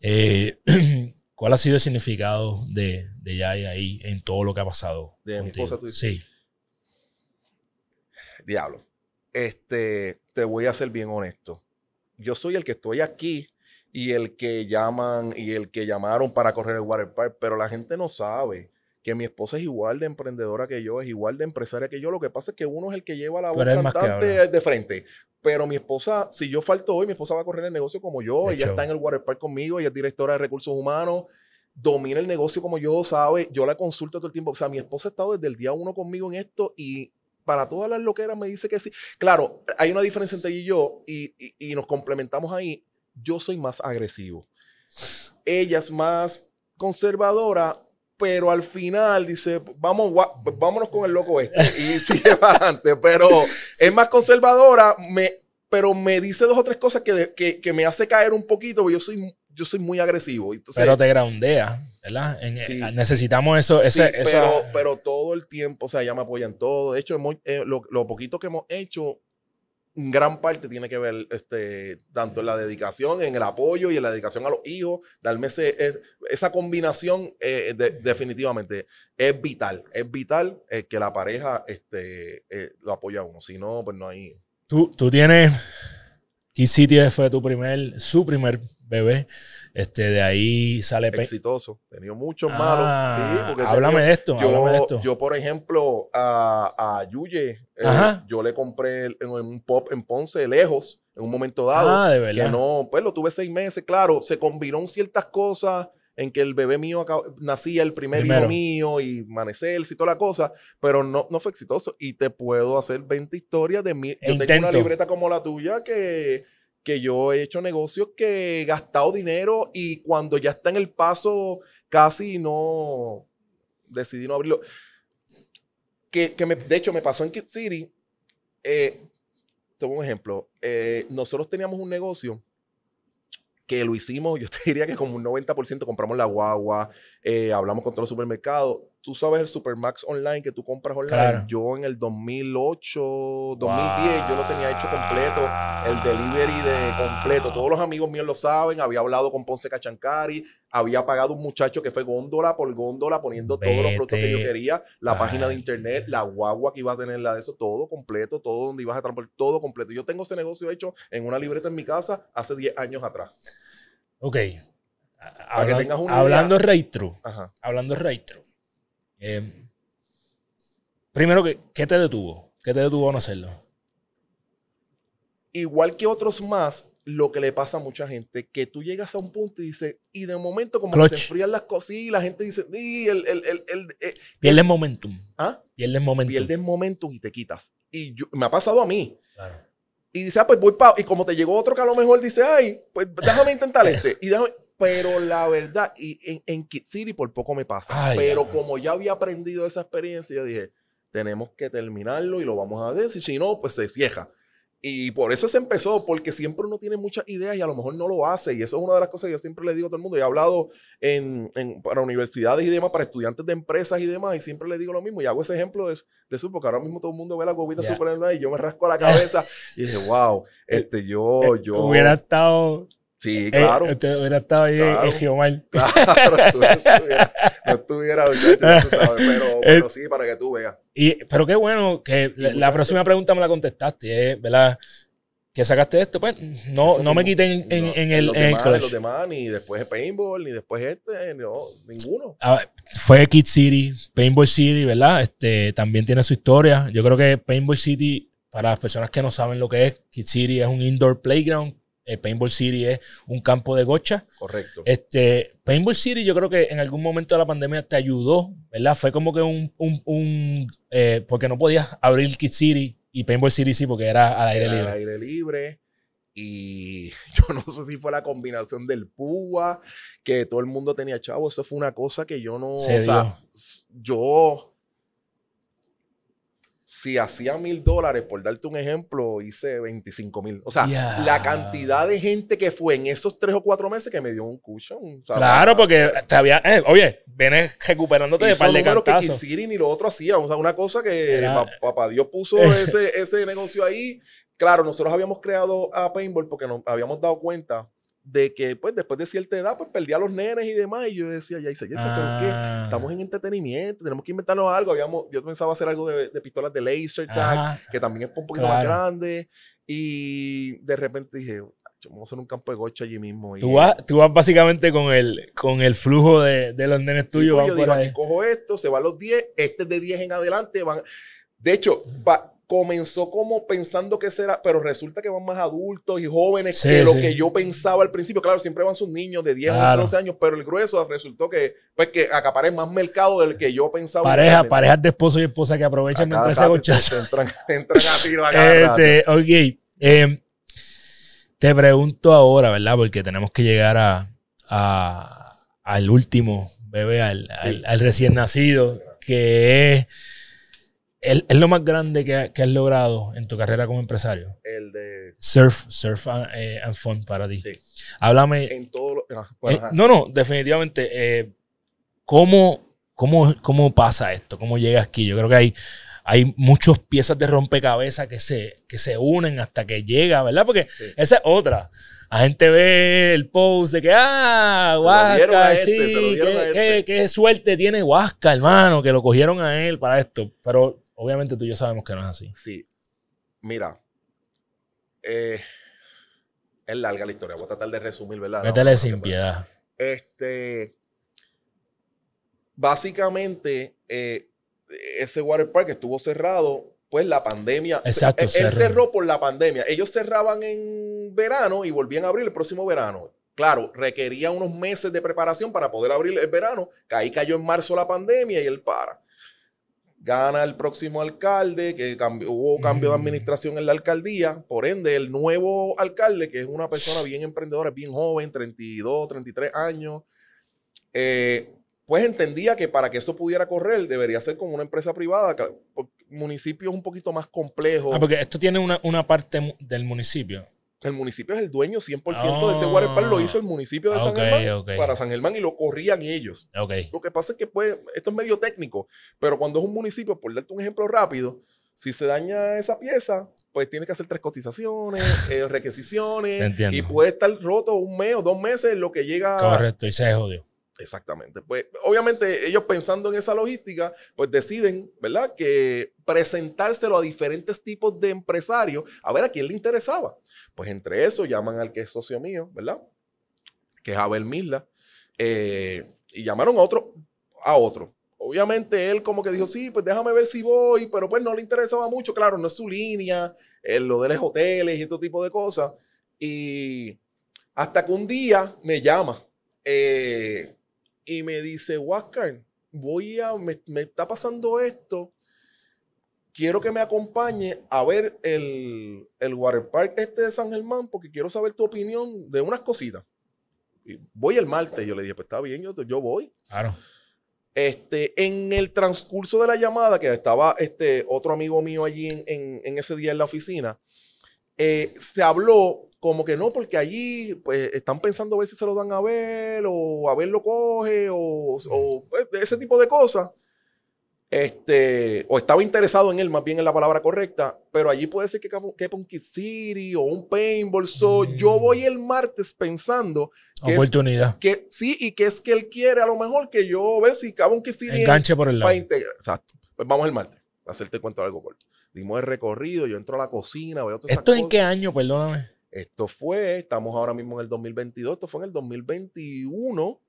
Eh, ¿Cuál ha sido el significado de, de ahí en todo lo que ha pasado? De mi esposa, Sí. Diablo. Este, te voy a ser bien honesto. Yo soy el que estoy aquí y el que llaman y el que llamaron para correr el water park, pero la gente no sabe que mi esposa es igual de emprendedora que yo, es igual de empresaria que yo. Lo que pasa es que uno es el que lleva la voz cantante de frente. Pero mi esposa, si yo falto hoy, mi esposa va a correr el negocio como yo. ella está en el water park conmigo, ella es directora de recursos humanos, domina el negocio como yo, sabe. Yo la consulto todo el tiempo. O sea, mi esposa ha estado desde el día uno conmigo en esto y para todas las loqueras me dice que sí. Claro, hay una diferencia entre ella y yo y, y nos complementamos ahí yo soy más agresivo. Ella es más conservadora, pero al final dice, vamos, vámonos con el loco este y sigue para adelante, pero es más conservadora, me, pero me dice dos o tres cosas que, que, que me hace caer un poquito, porque yo soy, yo soy muy agresivo. pero te groundea. ¿verdad? Eh, necesitamos eso. Ese, pero, todo el tiempo, o sea, ya me apoyan todo. De hecho, eh, lo, lo, poquito que hemos hecho, gran parte tiene que ver este, tanto en la dedicación, en el apoyo y en la dedicación a los hijos, darme esa combinación eh, definitivamente es vital, es vital eh, que la pareja este, eh, lo apoye a uno, si no, pues no hay... Tú, tú tienes, ¿qué city fue tu primer, su primer bebé. Este, de ahí sale... Exitoso. Tenía tenido muchos malos. Ah, sí, porque... háblame de esto, yo, háblame de esto. Yo, por ejemplo, a, a Yuye, eh, yo le compré en un pop en Ponce, lejos, en un momento dado. Ah, de verdad. Que no, pues lo tuve seis meses, claro. Se combinaron ciertas cosas en que el bebé mío nacía el primer Primero. hijo mío y él, y toda la cosa, pero no, no fue exitoso. Y te puedo hacer 20 historias de mí. Yo tengo una libreta como la tuya que que yo he hecho negocios que he gastado dinero y cuando ya está en el paso casi no decidí no abrirlo. Que, me, de hecho me pasó en Kid City. Eh, un ejemplo. Eh, nosotros teníamos un negocio que lo hicimos, yo te diría que como un 90% compramos la guagua, eh, hablamos con todos los supermercados. Tú sabes el Supermax online que tú compras online. Yo en el 2008, 2010, yo lo tenía hecho completo, el delivery de completo. Todos los amigos míos lo saben. Había hablado con Ponce Cachancari, había pagado un muchacho que fue góndola por góndola poniendo todos los productos que yo quería, la página de internet, la guagua que iba a tener, de eso, todo completo, todo donde ibas a transportar, todo completo. Yo tengo ese negocio hecho en una libreta en mi casa hace 10 años atrás. Ok, hablando de hablando de Eh, primero, que, ¿qué te detuvo? ¿Qué te detuvo a no hacerlo? Igual que otros más, lo que le pasa a mucha gente, que tú llegas a un punto y dices, y de momento como se enfrían las cosas y la gente dice, y el, el, el, el y eh, pierdes es, momentum. ¿Ah? el momentum. Pierdes momentum y te quitas. Y yo, me ha pasado a mí. Claro. Y dice, ah, pues voy para... Y como te llegó otro que a lo mejor dice, ay, pues déjame intentar este. Y déjame... Pero la verdad, y en, en Kid City por poco me pasa. pero como ya había aprendido esa experiencia, yo dije, tenemos que terminarlo y lo vamos a hacer. Si no, pues se cieja. Y por eso se empezó, porque siempre uno tiene muchas ideas y a lo mejor no lo hace. Y eso es una de las cosas que yo siempre le digo a todo el mundo. he hablado para universidades y demás, para estudiantes de empresas y demás, y siempre le digo lo mismo. Y hago ese ejemplo de, de eso, porque ahora mismo todo el mundo ve la gobita yeah. super y yo me rasco la cabeza y dije, wow, este yo, eh, yo. Hubiera estado Sí, eh, este eh, claro. Eh, usted hubiera ahí en Claro, no estuviera, no estuviera eh, pero, sí, para que tú veas. Y, pero qué bueno que la, próxima pregunta me la contestaste, ¿verdad? ¿Qué sacaste de esto, pues no, no me quiten en, en, el, los en demás, el los demás, ni después paintball, ni después este, ninguno. Ah, fue Kid City, Paintball City, ¿verdad? Este, también tiene su historia. Yo creo que Paintball City, para las personas que no saben lo que es, Kid City es un indoor playground eh, Paintball City es un campo de gocha. Correcto. Este, Paintball City yo creo que en algún momento de la pandemia te ayudó, ¿verdad? Fue como que un... un, un eh, porque no podías abrir Kid City y Paintball City sí, porque era al aire libre. Al aire libre. Y yo no sé si fue la combinación del púa, que todo el mundo tenía chavo. Eso fue una cosa que yo no... o sea, yo si hacía mil dólares, por darte un ejemplo, hice 25 mil. O sea, la cantidad de gente que fue en esos tres o cuatro meses que me dio un cushion. Claro, porque te había, eh, oye, vienes recuperándote de par de cantazos. que Kisiri ni lo otro hacía. O sea, una cosa que papá Dios puso ese, ese negocio ahí. Claro, nosotros habíamos creado a Paintball porque nos habíamos dado cuenta de que pues después de cierta edad pues perdía a los nenes y demás y yo decía ya dice ah. pero que estamos en entretenimiento tenemos que inventarnos algo habíamos yo pensaba hacer algo de, de pistolas de laser tag que también es un poquito más grande y de repente dije vamos a hacer un campo de gocha allí mismo. tú, vas, tú vas básicamente con el, con el flujo de, de los nenes tuyos. Sí, pues yo digo, aquí cojo esto, se va los 10, este es de 10 en adelante. Van... De hecho, va, comenzó como pensando que será, pero resulta que van más adultos y jóvenes que lo que yo pensaba al principio. Claro, siempre van sus niños de 10, 11, años, pero el grueso resultó que, pues, que acaparé más mercado del que yo pensaba. Pareja, parejas de esposo y esposa que aprovechan mientras se gochazo. Entran, a tiro acá. Este, ok. Em, te pregunto ahora, ¿verdad? Porque tenemos que llegar a, al último bebé, al recién nacido, que es ¿Es, lo más grande que, has logrado en tu carrera como empresario? El de... Surf, surf and, eh, fun para ti. Sí. Háblame... En todo lo... Ah, eh, pues, no, no, definitivamente. Eh, ¿cómo, cómo, pasa esto? ¿Cómo llegas aquí? Yo creo que hay, hay muchas piezas de rompecabezas que se, que se unen hasta que llega, ¿verdad? Porque esa es otra. La gente ve el post de que, ah, guasca, este, sí, qué, este". qué, suerte tiene Huasca, hermano, que lo cogieron a él para esto. Pero Obviamente tú y yo sabemos que no es así. Sí. Mira, eh, es larga la historia. Voy a tratar de resumir, ¿verdad? Métele sin piedad. Este, básicamente, eh, ese water park estuvo cerrado pues la pandemia. Exacto. cerró. él, cerró por la pandemia. Ellos cerraban en verano y volvían a abrir el próximo verano. Claro, requería unos meses de preparación para poder abrir el verano, que ahí cayó en marzo la pandemia y él para gana el próximo alcalde, que hubo cambio de mm. administración en la alcaldía, por ende el nuevo alcalde, que es una persona bien emprendedora, bien joven, 32, 33 años, eh, pues entendía que para que eso pudiera correr debería ser con una empresa privada, municipio es un poquito más complejo Ah, porque esto tiene una, una parte del municipio. El municipio es el dueño 100% de ese waterpark lo ah. hizo el municipio de ah, San Germán para San Germán y lo corrían ellos. Lo que pasa es que pues, esto es medio técnico, pero cuando es un municipio, por darte un ejemplo rápido, si se daña esa pieza, pues tiene que hacer tres cotizaciones, eh, requisiciones, y puede estar roto un mes o dos meses lo que llega. Correcto, y se jodió. Exactamente. Pues obviamente ellos pensando en esa logística, pues deciden, ¿verdad? Que presentárselo a diferentes tipos de empresarios a ver a quién le interesaba. Pues entre eso llaman al que es socio mío, ¿verdad? Que es Abel Mirla. Eh, y llamaron a otro, a otro. Obviamente él como que dijo, sí, pues déjame ver si voy, pero pues no le interesaba mucho, claro, no es su línea, eh, lo de los hoteles y este tipo de cosas. Y hasta que un día me llama. Eh, y me dice, Huáscar, voy a, me, está pasando esto, quiero que me acompañe a ver el, el water este de San Germán porque quiero saber tu opinión de unas cositas. voy el martes, yo le dije, pues está bien, yo, yo voy. Claro. Este, en el transcurso de la llamada, que estaba este, otro amigo mío allí en ese día en la oficina, eh, se habló como que no, porque allí pues, están pensando a ver si se lo dan a ver o a ver lo coge o, pues, ese tipo de cosas. Este, o estaba interesado en él, más bien en la palabra correcta, pero allí puede ser que quepa un o un Paintball. So, Yo mm. voy el martes pensando. Que Oportunidad. que, sí, y que es que él quiere a lo mejor que yo vea si cabe un Enganche por el lado. Para integrar. Exacto. Pues vamos el martes, a hacerte cuento algo corto dimos el recorrido, yo entro a la cocina, veo ¿Esto en qué año, perdóname? Esto fue, estamos ahora mismo en el 2022, esto fue en el 2021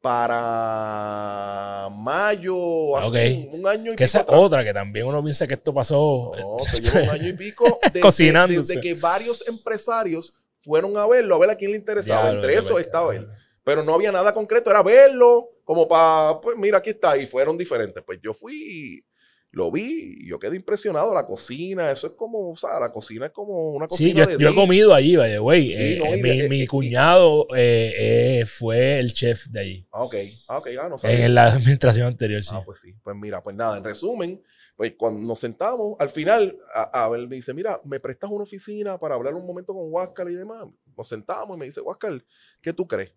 para mayo, hace un, año y que pico. Esa otra, que también uno piensa que esto pasó. No, eh, se un año y pico desde, desde que varios empresarios fueron a verlo, a ver a quién le interesaba. Entre eso estaba él. Pero no había nada concreto, era verlo, como para, pues mira, aquí está, y fueron diferentes. Pues yo fui lo vi yo quedé impresionado. La cocina, eso es como, o sea, la cocina es como una cocina. Sí, yo, he comido allí, vaya, güey. Eh, eh, mi, eh, cuñado fue el chef de ahí. Ah, ok, ah, ok, ah, no sabía. En la administración anterior, sí. Ah, pues sí. Pues mira, pues nada, en resumen, pues cuando nos sentamos, al final, Abel me dice, mira, ¿me prestas una oficina para hablar un momento con Huáscar y demás? Nos sentamos y me dice, Huáscar, ¿qué tú crees?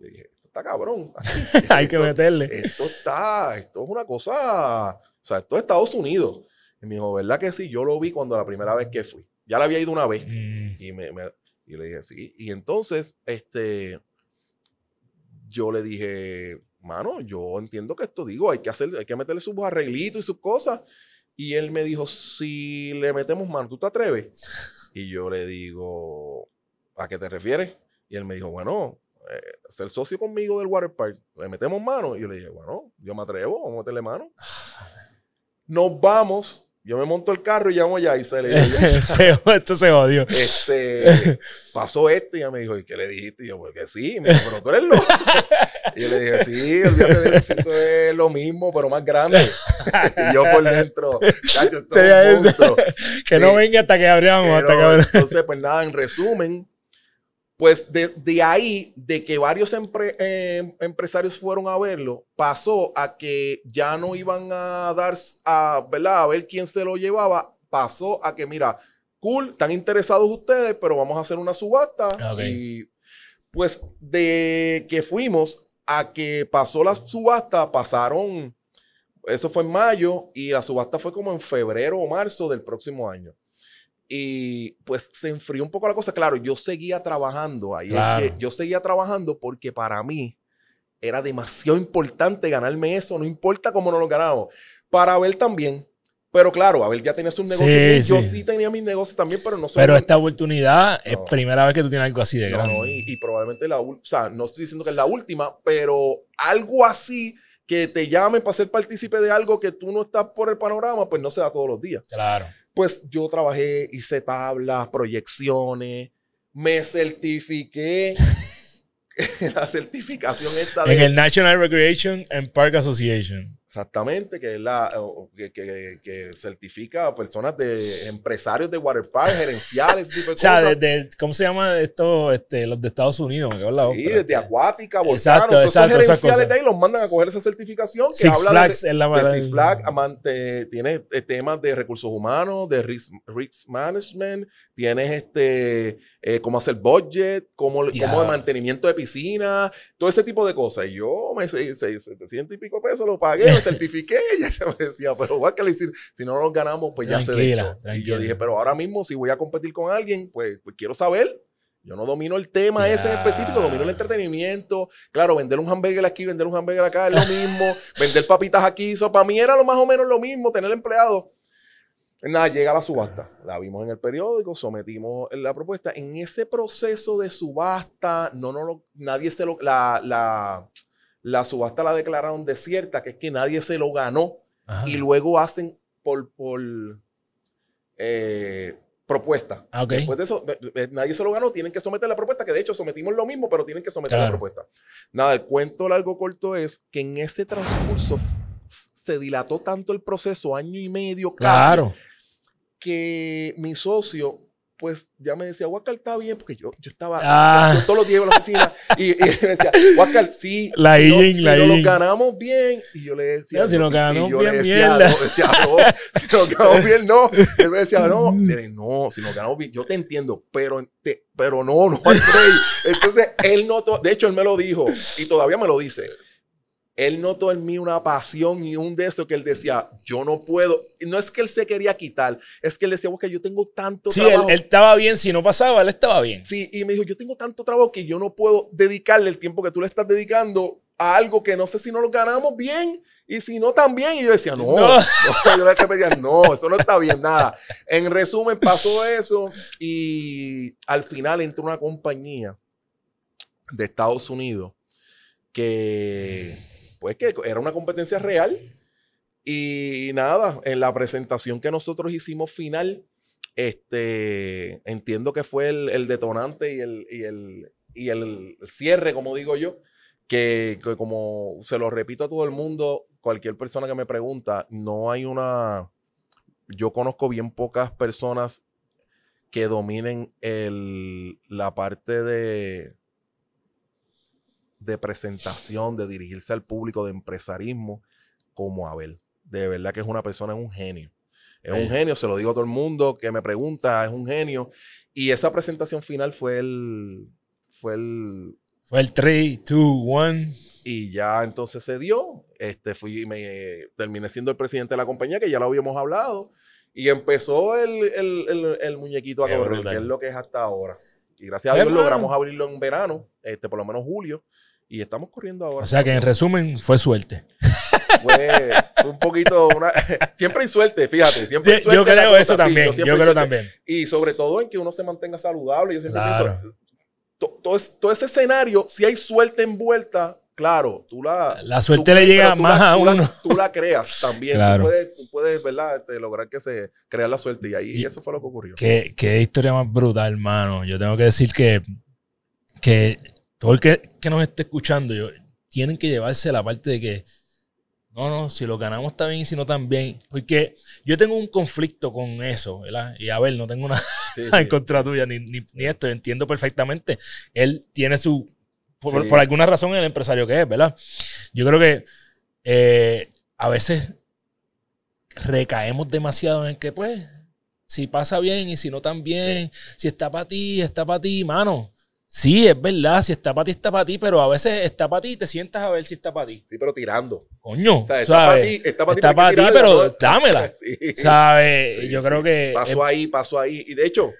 le dije, está cabrón. Hay que meterle. Esto está, esto es una cosa o sea, esto es Estados Unidos. Y me dijo, ¿verdad que sí? Yo lo vi cuando la primera vez que fui. Ya la había ido una vez. Mm. Y, le dije, sí. Y entonces, este, yo le dije, mano, yo entiendo que esto digo, hay que hacer, hay que meterle sus arreglitos y sus cosas. Y él me dijo, si le metemos mano, ¿tú te atreves? Y yo le digo, ¿a qué te refieres? Y él me dijo, bueno, eh, ser socio conmigo del water park, le metemos mano. Y yo le dije, bueno, yo me atrevo, vamos a meterle mano. Ah, nos vamos. Yo me monto el carro y llamo allá y se le digo, Esto se odió. Este, pasó esto y ella me dijo, ¿y qué le dijiste? Y yo, porque pues sí, me dijo, pero tú eres loco. y yo le dije, sí, olvídate de eso, eso es lo mismo, pero más grande. y yo por dentro, cacho, estoy Que no venga hasta que abramos. Hasta que... Entonces, pues nada, en resumen, pues de, ahí, de que varios eh, empresarios fueron a verlo, pasó a que ya no iban a dar, a, ¿verdad? A ver quién se lo llevaba, pasó a que, mira, cool, están interesados ustedes, pero vamos a hacer una subasta. Ah, y pues de que fuimos a que pasó la subasta, pasaron, eso fue en mayo, y la subasta fue como en febrero o marzo del próximo año y pues se enfrió un poco la cosa. Claro, yo seguía trabajando ahí. yo seguía trabajando porque para mí era demasiado importante ganarme eso, no importa cómo no lo ganamos. Para Abel también. Pero claro, Abel ya tenía sus negocios. yo sí. tenía mis negocios también, pero no Pero esta oportunidad es primera vez que tú tienes algo así de grande. y, probablemente la O sea, no estoy diciendo que es la última, pero algo así que te llamen para ser partícipe de algo que tú no estás por el panorama, pues no se da todos los días. Claro pues yo trabajé, hice tablas, proyecciones, me certifiqué. la certificación esta En el National Recreation and Park Association. Exactamente, que es la que, que, certifica a personas de empresarios de water gerenciales, tipo de o sea, ¿cómo se llama esto? Este, los de Estados Unidos, me Sí, desde acuática, volcano, exacto, exacto, los gerenciales de ahí los mandan a coger esa certificación que Six habla Flags la de Six Flags, eh, temas de recursos humanos, de risk, management, tienes este eh, cómo hacer budget, cómo, cómo de mantenimiento de piscina, todo ese tipo de cosas. Y yo me 700 y pico pesos lo pagué. certifiqué, ella me decía, pero igual que le decir, si no nos ganamos, pues ya se ve Y yo dije, pero ahora mismo, si voy a competir con alguien, pues, pues quiero saber. Yo no domino el tema ese en específico, domino el entretenimiento. Claro, vender un hamburger aquí, vender un hamburger acá es lo mismo. vender papitas aquí, eso para mí era lo más o menos lo mismo, tener empleados. Nada, llega la subasta. La vimos en el periódico, sometimos la propuesta. En ese proceso de subasta, no, no, nadie se lo. la, la subasta la declararon desierta, que es que nadie se lo ganó, y luego hacen por, eh, propuesta. Ah, Después de eso, nadie se lo ganó, tienen que someter la propuesta, que de hecho sometimos lo mismo, pero tienen que someter la propuesta. Nada, el cuento largo corto es que en este transcurso se dilató tanto el proceso, año y medio, claro. que mi socio pues ya me decía, Huacal está bien, porque yo, yo estaba ah. todos los días en la oficina y, y, me decía, Huacal, sí, si no lo ganamos bien. Y yo le decía, si no ganamos yo bien, le decía, no, no, ganamos bien, no. Él me decía, no, no, si no ganamos bien, yo te entiendo, pero, te, pero no, no hay Entonces, él no, de hecho, él me lo dijo y todavía me lo dice él notó en mí una pasión y un deseo que él decía, yo no puedo. No es que él se quería quitar, es que él decía, que yo tengo tanto trabajo. Sí, él, estaba bien, si no pasaba, él estaba bien. Sí, y me dijo, yo tengo tanto trabajo que yo no puedo dedicarle el tiempo que tú le estás dedicando a algo que no sé si no lo ganamos bien y si no también. Y yo decía, no, yo le decía no, eso no está bien, nada. En resumen, pasó eso y al final entró una compañía de Estados Unidos que pues que era una competencia real. Y nada, en la presentación que nosotros hicimos final, este, entiendo que fue el, detonante y el, y, el, cierre, como digo yo, que, que, como se lo repito a todo el mundo, cualquier persona que me pregunta, no hay una, yo conozco bien pocas personas que dominen la parte de, de presentación, de dirigirse al público, de empresarismo, como Abel. De verdad que es una persona, es un genio. Es un genio, se lo digo a todo el mundo que me pregunta, es un genio. Y esa presentación final fue el. Fue el. Fue el 3, 2, 1. Y ya entonces se dio. Este, fui, me, eh, terminé siendo el presidente de la compañía, que ya lo habíamos hablado. Y empezó el, el, el, muñequito a correr, que es lo que es hasta ahora. Y gracias a Dios logramos abrirlo en verano, este, por lo menos julio. Y estamos corriendo ahora. O sea que en resumen fue suerte. Fue, un poquito siempre hay suerte, fíjate, siempre suerte. Yo creo eso también, yo, creo también. Y sobre todo en que uno se mantenga saludable, yo siempre pienso, todo, ese escenario, si hay suerte envuelta, claro, tú la... La suerte le llega más a uno. Tú la, creas también. Tú, puedes, ¿verdad? Este, lograr que se crea la suerte. Y ahí eso fue lo que ocurrió. Qué, historia más brutal, hermano. Yo tengo que decir que, que todo el que, nos esté escuchando, yo, tienen que llevarse la parte de que, no, no, si lo ganamos está bien y si no también. Porque yo tengo un conflicto con eso, ¿verdad? Y a ver, no tengo nada en contra tuya ni, esto, entiendo perfectamente. Él tiene su, por, alguna razón, el empresario que es, ¿verdad? Yo creo que eh, a veces recaemos demasiado en que, pues, si pasa bien y si no también, si está para ti, está para ti, mano Sí, es verdad, si está para ti, está para ti, pero a veces está para ti y te sientas a ver si está para ti. Sí, pero tirando. Coño. está para ti, está para ti, pero dámela. ¿Sabes? Yo creo que. Pasó ahí, pasó ahí. Y de hecho,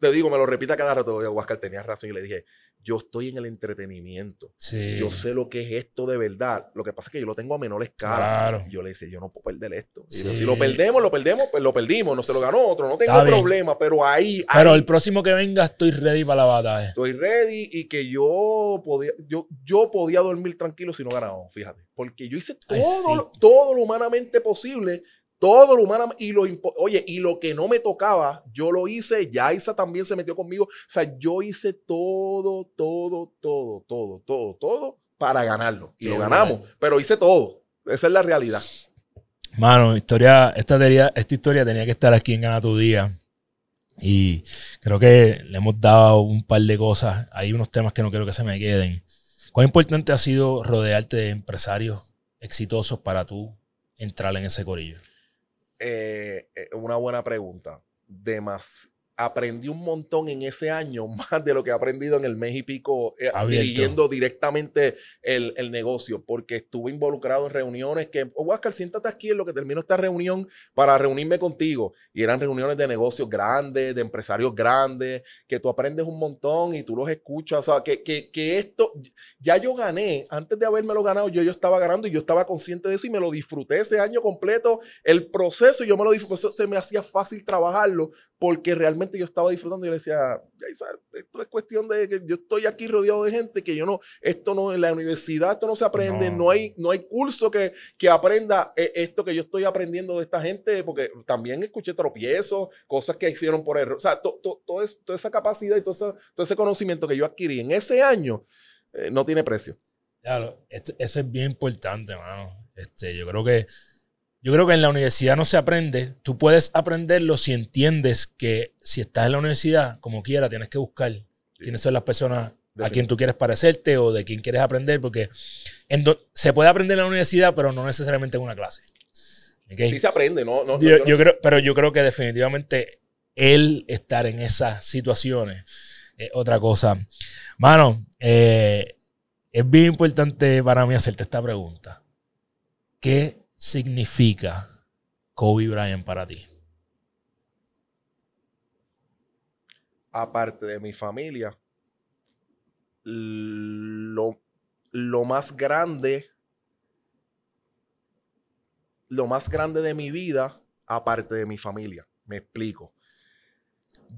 te digo, me lo repita cada rato, Aguascal tenía razón y le dije, yo estoy en el entretenimiento. Yo sé lo que es esto de verdad. Lo que pasa es que yo lo tengo a menor escala. Yo le decía, yo no puedo perder esto. si lo perdemos, lo perdemos, pues lo perdimos. No se lo ganó otro, no tengo problema, pero ahí, Pero el próximo que venga estoy ready para la batalla. Estoy ready y que yo podía, yo, yo podía dormir tranquilo si no ganaba. fíjate. Porque yo hice todo, todo lo humanamente posible todo lo humano, y lo, oye, y lo que no me tocaba, yo lo hice, Yaisa también se metió conmigo, o sea, yo hice todo, todo, todo, todo, todo, todo para ganarlo. Y lo ganamos, pero hice todo. Esa es la realidad. Mano, historia, esta, teoría, esta historia tenía que estar aquí en Gana Tu Día. Y creo que le hemos dado un par de cosas. Hay unos temas que no quiero que se me queden. ¿Cuán importante ha sido rodearte de empresarios exitosos para tú entrar en ese corillo? Eh, eh, una buena pregunta. más aprendí un montón en ese año, más de lo que he aprendido en el mes y pico eh, dirigiendo directamente el, negocio, porque estuve involucrado en reuniones que, oh, Oscar, siéntate aquí en lo que termino esta reunión para reunirme contigo. Y eran reuniones de negocios grandes, de empresarios grandes, que tú aprendes un montón y tú los escuchas. O sea, que, esto, ya yo gané, antes de habérmelo ganado, yo, yo estaba ganando y yo estaba consciente de eso y me lo disfruté ese año completo, el proceso, yo me lo disfruté, se me hacía fácil trabajarlo porque realmente yo estaba disfrutando y le decía, esto es cuestión de que yo estoy aquí rodeado de gente que yo no, esto no, en la universidad esto no se aprende, no, hay, no hay curso que, que aprenda eh, esto que yo estoy aprendiendo de esta gente, porque también escuché tropiezos, cosas que hicieron por error, o sea, toda esa capacidad y todo, todo, ese conocimiento que yo adquirí en ese año eh, no tiene precio. Claro, eso es bien importante, hermano, Este, yo creo que yo creo que en la universidad no se aprende. Tú puedes aprenderlo si entiendes que si estás en la universidad, como quiera, tienes que buscar quiénes son las personas a quien tú quieres parecerte o de quién quieres aprender, porque se puede aprender en la universidad, pero no necesariamente en una clase. Sí se aprende, ¿no? yo, creo, pero yo creo que definitivamente el estar en esas situaciones es otra cosa. Mano, eh, es bien importante para mí hacerte esta pregunta. ¿Qué significa Kobe Bryant para ti? Aparte de mi familia, lo, lo más grande, lo más grande de mi vida, aparte de mi familia. Me explico.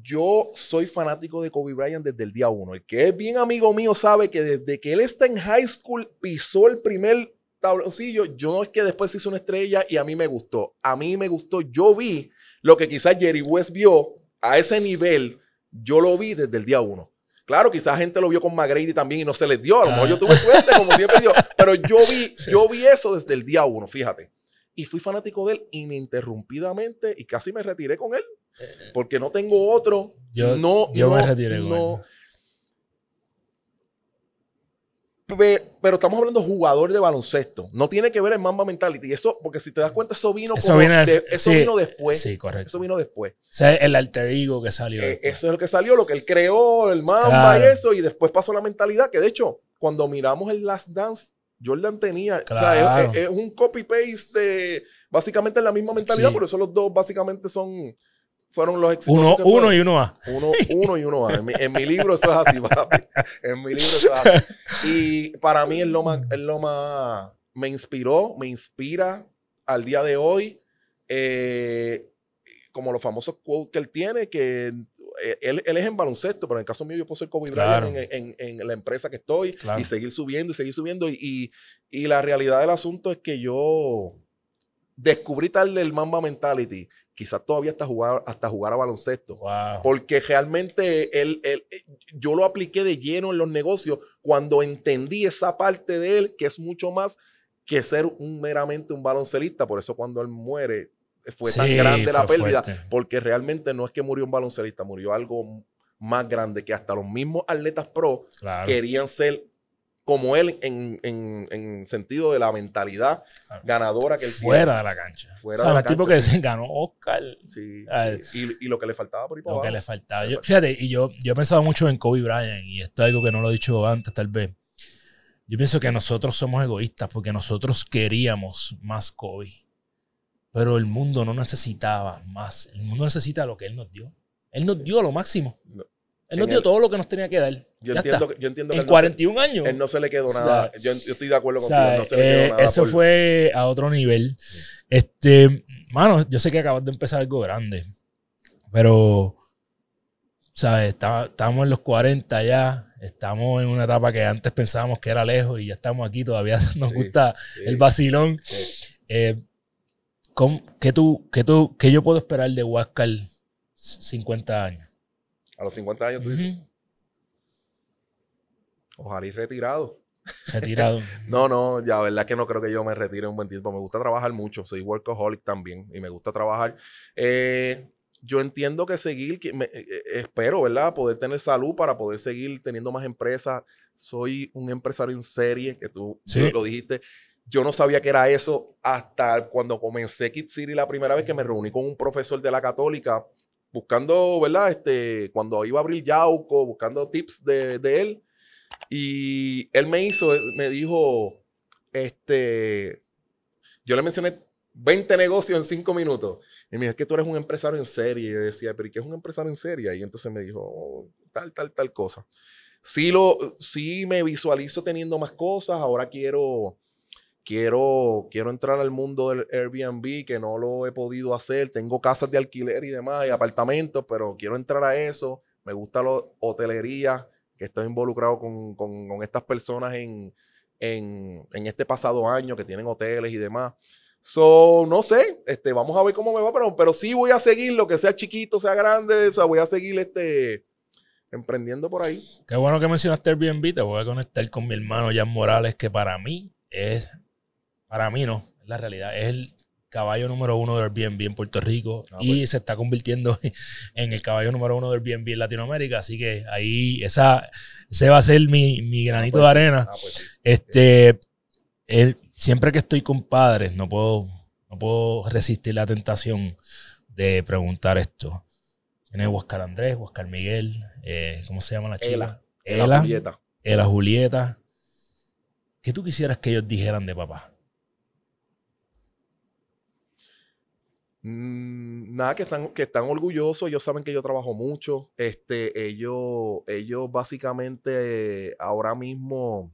Yo soy fanático de Kobe Bryant desde el día uno. El que es bien amigo mío sabe que desde que él está en high school pisó el primer tabloncillo, yo no es que después se hizo una estrella y a mí me gustó. A mí me gustó. Yo vi lo que quizás Jerry West vio a ese nivel, yo lo vi desde el día uno. Claro, quizás gente lo vio con McGrady también y no se les dio. A lo mejor yo tuve ah. suerte, como siempre digo. Pero yo vi, yo vi eso desde el día uno, fíjate. Y fui fanático de él ininterrumpidamente y casi me retiré con él. Eh, eh. Porque no tengo otro. Yo, no, pero estamos hablando de jugador de baloncesto. No tiene que ver el Mamba Mentality. Eso, porque si te das cuenta, eso vino, eso vino, eso vino después. Eso vino después. O sea, el alter ego que salió. Eh, eso es lo que salió, lo que él creó, el Mamba y eso. Y después pasó la mentalidad, que de hecho, cuando miramos el Last Dance, Jordan tenía. es, un copy-paste de. Básicamente es la misma mentalidad, por eso los dos básicamente son fueron los exitosos. Uno, uno y uno A. Uno, uno y uno A. En mi, libro eso es así, papi. En mi libro eso es así. Y para mí es lo más, es me inspiró, me inspira al día de hoy. Eh, como los famosos quotes que él tiene, que eh, él, él, es en baloncesto, pero en el caso mío yo puedo ser Kobe claro. en, en, la empresa que estoy y seguir subiendo y seguir subiendo. Y, y, la realidad del asunto es que yo descubrí tal del Mamba Mentality quizás todavía hasta jugar, hasta jugar a baloncesto. Porque realmente él, yo lo apliqué de lleno en los negocios cuando entendí esa parte de él que es mucho más que ser meramente un baloncelista. Por eso cuando él muere fue tan grande la pérdida, porque realmente no es que murió un baloncelista, murió algo más grande que hasta los mismos atletas pro querían ser como él en, sentido de la mentalidad ganadora que él Fuera de la cancha. Fuera o sea, de la tipo que ganó Oscar. Sí, Y, lo que le faltaba por ahí Lo le faltaba. fíjate, y yo, yo he pensado mucho en Kobe Bryant, y esto es algo que no lo he dicho antes, tal vez. Yo pienso que nosotros somos egoístas porque nosotros queríamos más Kobe. Pero el mundo no necesitaba más. El mundo necesita lo que él nos dio. Él nos dio lo máximo. Él nos dio todo lo que nos tenía que dar. Yo entiendo, yo en 41 años. Él no se le quedó nada. yo, estoy de acuerdo contigo. Eh, eso fue a otro nivel. Este, mano, yo sé que acabas de empezar algo grande. Pero, ¿sabes? estamos en los 40 ya. Estamos en una etapa que antes pensábamos que era lejos y ya estamos aquí. Todavía nos gusta el vacilón. Eh, ¿Qué tú, qué tú, qué yo puedo esperar de Huáscar 50 años? A los 50 años tú dices. Ojalá y retirado. Retirado. no, no, ya, verdad que no creo que yo me retire un buen tiempo. Me gusta trabajar mucho. Soy workaholic también y me gusta trabajar. Eh, yo entiendo que seguir, me, eh, eh, espero, ¿verdad? Poder tener salud para poder seguir teniendo más empresas. Soy un empresario en serie, que tú lo dijiste. Yo no sabía que era eso hasta cuando comencé Kid City la primera vez que me reuní con un profesor de la católica buscando, ¿verdad? Este, cuando iba a abrir Yauco, buscando tips de, él. Y él me hizo, me dijo, este, yo le mencioné 20 negocios en 5 minutos. Y me dijo, es que tú eres un empresario en serie. Y yo decía, pero ¿y qué es un empresario en serie? Y entonces me dijo, oh, tal, tal, tal cosa. Sí, lo, sí me visualizo teniendo más cosas. Ahora quiero quiero, quiero entrar al mundo del Airbnb, que no lo he podido hacer, tengo casas de alquiler y demás, y apartamentos, pero quiero entrar a eso, me gusta la hotelería, que estoy involucrado con, con, estas personas en, en, en, este pasado año que tienen hoteles y demás. So, no sé, este, vamos a ver cómo me va, pero, pero sí voy a seguir, lo que sea chiquito, sea grande, o sea, voy a seguir este, emprendiendo por ahí. Qué bueno que mencionaste Airbnb, te voy a conectar con mi hermano Jan Morales, que para mí es para mí no, es la realidad. Es el caballo número uno del Airbnb en Puerto Rico y pues. se está convirtiendo en el caballo número uno del Airbnb en Latinoamérica. Así que ahí esa, ese va a ser mi, ah, granito pues de arena. Ah, pues este, siempre que estoy con padres, no puedo, puedo resistir la tentación de preguntar esto. Tiene Huascar Andrés, Oscar Miguel, eh, ¿cómo se llama la chica? Ela. Julieta. Julieta. ¿Qué tú quisieras que ellos dijeran de papá? Mm, nada, que están, que están orgullosos, ellos saben que yo trabajo mucho, este, ellos, ellos básicamente ahora mismo,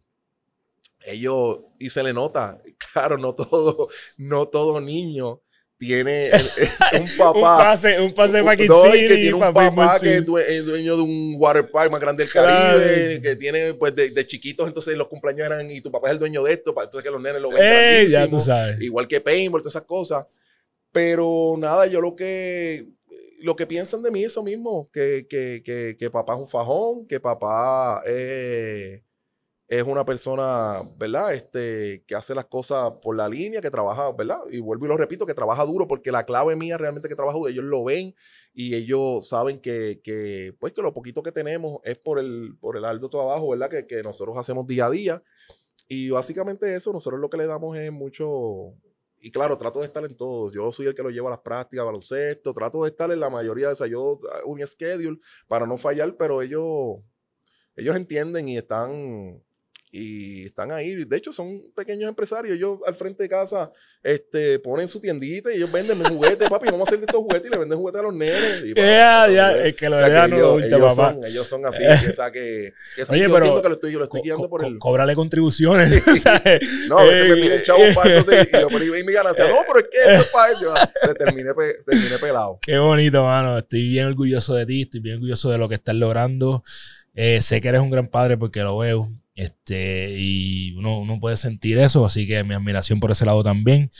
ellos, y se le nota, claro, no todo, no todo niño tiene un papá. un pase, un pase que tiene un papá que es dueño de un waterpark más grande del Caribe, que tiene, pues, de, chiquitos, entonces los cumpleaños eran, y tu papá es el dueño de esto, entonces que los nenes lo ven eh, Igual que paintball, todas esas cosas. Pero nada, yo lo que, lo que piensan de mí eso mismo, que, papá es un fajón, que papá eh, es una persona, ¿verdad? Este, que hace las cosas por la línea, que trabaja, ¿verdad? Y vuelvo y lo repito, que trabaja duro, porque la clave mía realmente que trabaja trabajo, ellos lo ven y ellos saben que, pues que lo poquito que tenemos es por el, por el arduo trabajo, ¿verdad? Que, que nosotros hacemos día a día. Y básicamente eso, nosotros lo que le damos es mucho, y claro, trato de estar en todos. Yo soy el que lo lleva a las prácticas, baloncesto. Trato de estar en la mayoría de esas. Yo schedule para no fallar, pero ellos, ellos entienden y están y están ahí. De hecho, son pequeños empresarios. Ellos al frente de casa este, ponen su tiendita y ellos venden juguetes, papi. Vamos a hacer de estos juguetes y le venden juguetes a los nenes. es que lo ellos, Son, ellos son así. que, o que, Oye, yo pero que lo estoy, lo estoy guiando por el... Cóbrale contribuciones. no, a veces me piden eh, chavos eh, para y yo, pero y mi ganancia. No, pero es que esto es para ah, ellos. Pues, terminé, pues, terminé pelado. Qué bonito, mano. Estoy bien orgulloso de ti. Estoy bien orgulloso de lo que estás logrando. Eh, sé que eres un gran padre porque lo veo. Este, y uno, puede sentir eso, así que mi admiración por ese lado también.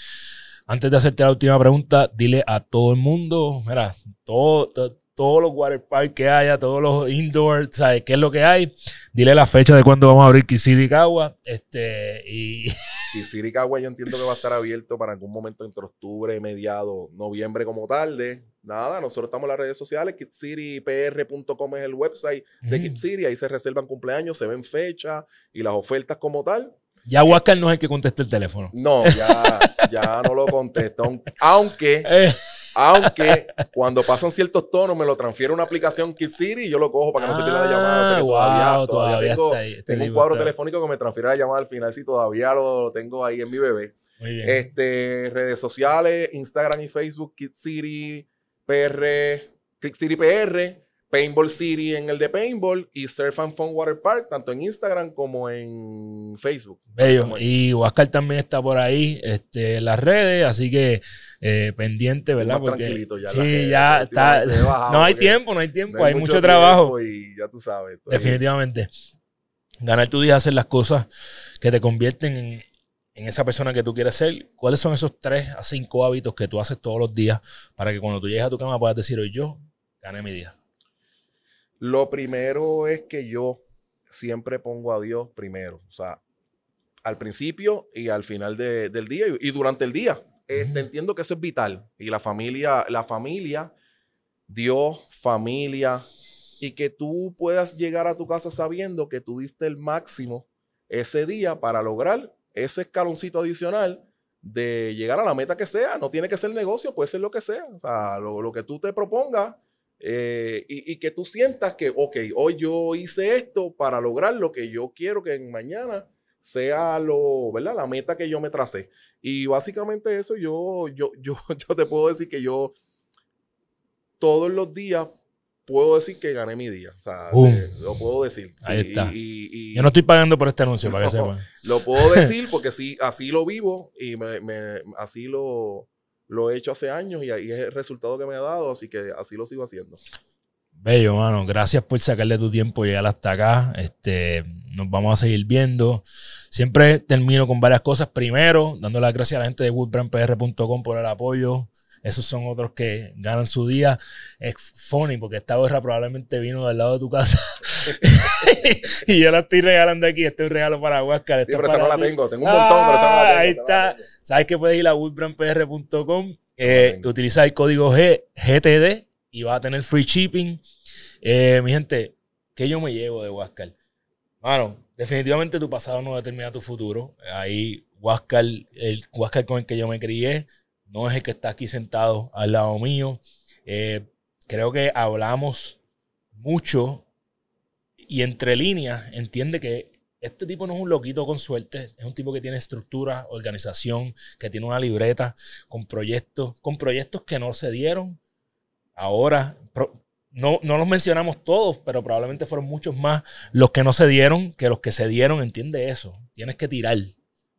Antes de hacerte la última pregunta, dile a todo el mundo, mira, todo, todo todos los water que haya, todos los indoor, ¿sabes qué es lo que hay? Dile la fecha de cuándo vamos a abrir Kisirikawa. Este, y... Kisirikawa yo entiendo que va a estar abierto para algún momento entre octubre, mediado, noviembre como tarde. Nada, nosotros estamos en las redes sociales, kitsiripr.com es el website de mm. ahí se reservan cumpleaños, se ven fechas y las ofertas como tal. Ya Huáscar no es el que conteste el teléfono. No, ya, ya no lo contesto. Aunque eh. Aunque cuando pasan ciertos tonos me lo transfiero una aplicación Kill City y yo lo cojo para que no se pierda la llamada. O sea ah, todavía, tengo, un cuadro telefónico que me transfiere la llamada al final si todavía lo, tengo ahí en mi bebé. Muy bien. Este, redes sociales, Instagram y Facebook, Kid City PR, Click City PR. Paintball City en el de Paintball y Surf and Fun Water Park, tanto en Instagram como en Facebook. Bello. Y Huáscar también está por ahí este, en las redes, así que eh, pendiente, ¿verdad? porque, ya. Sí, ya está. no hay tiempo, no hay tiempo, hay, mucho, trabajo. Y ya tú sabes. Definitivamente. Ganar tu día, hacer las cosas que te convierten en, en esa persona que tú quieres ser, ¿cuáles son esos tres a cinco hábitos que tú haces todos los días para que cuando tú llegues a tu cama puedas decir hoy yo gané mi día? Lo primero es que yo siempre pongo a Dios primero, o sea, al principio y al final del día y, durante el día. Este, entiendo que eso es vital y la familia, la familia, Dios, familia y que tú puedas llegar a tu casa sabiendo que tú diste el máximo ese día para lograr ese escaloncito adicional de llegar a la meta que sea. No tiene que ser negocio, puede ser lo que sea. O sea, lo, lo que tú te propongas eh, y, y, que tú sientas que, ok, hoy yo hice esto para lograr lo que yo quiero que mañana sea lo, ¿verdad? La meta que yo me tracé. Y básicamente eso yo, yo, yo, yo te puedo decir que yo todos los días puedo decir que gané mi día. O sea, lo puedo decir. ahí está. Y, yo no estoy pagando por este anuncio, para que Lo puedo decir porque sí, así lo vivo y me, me, así lo, lo he hecho hace años y, ahí es el resultado que me ha dado, así que así lo sigo haciendo. Bello, mano. Gracias por sacarle tu tiempo y llegar hasta acá. Este, nos vamos a seguir viendo. Siempre termino con varias cosas. Primero, dando las gracias a la gente de woodbrandpr.com por el apoyo. Esos son otros que ganan su día. Es funny porque esta gorra probablemente vino del lado de tu casa. y yo la estoy regalando aquí. Este es un regalo para Huáscar. Sí, este pero esa no la tengo. Tengo un montón, pero esa ah, Ahí está. Sabes que puedes ir a woodbrandpr.com. Eh, utiliza el código G, GTD y vas a tener free shipping. Eh, mi gente, ¿qué yo me llevo de Huáscar? Bueno, definitivamente tu pasado no determina tu futuro. Ahí Huáscar, el Huáscar con el que yo me crié, no es el que está aquí sentado al lado mío. Eh, creo que hablamos mucho y entre líneas entiende que este tipo no es un loquito con suerte, es un tipo que tiene estructura, organización, que tiene una libreta con proyectos, con proyectos que no se dieron. Ahora, no, no los mencionamos todos, pero probablemente fueron muchos más los que no se dieron que los que se dieron, entiende eso. Tienes que tirar,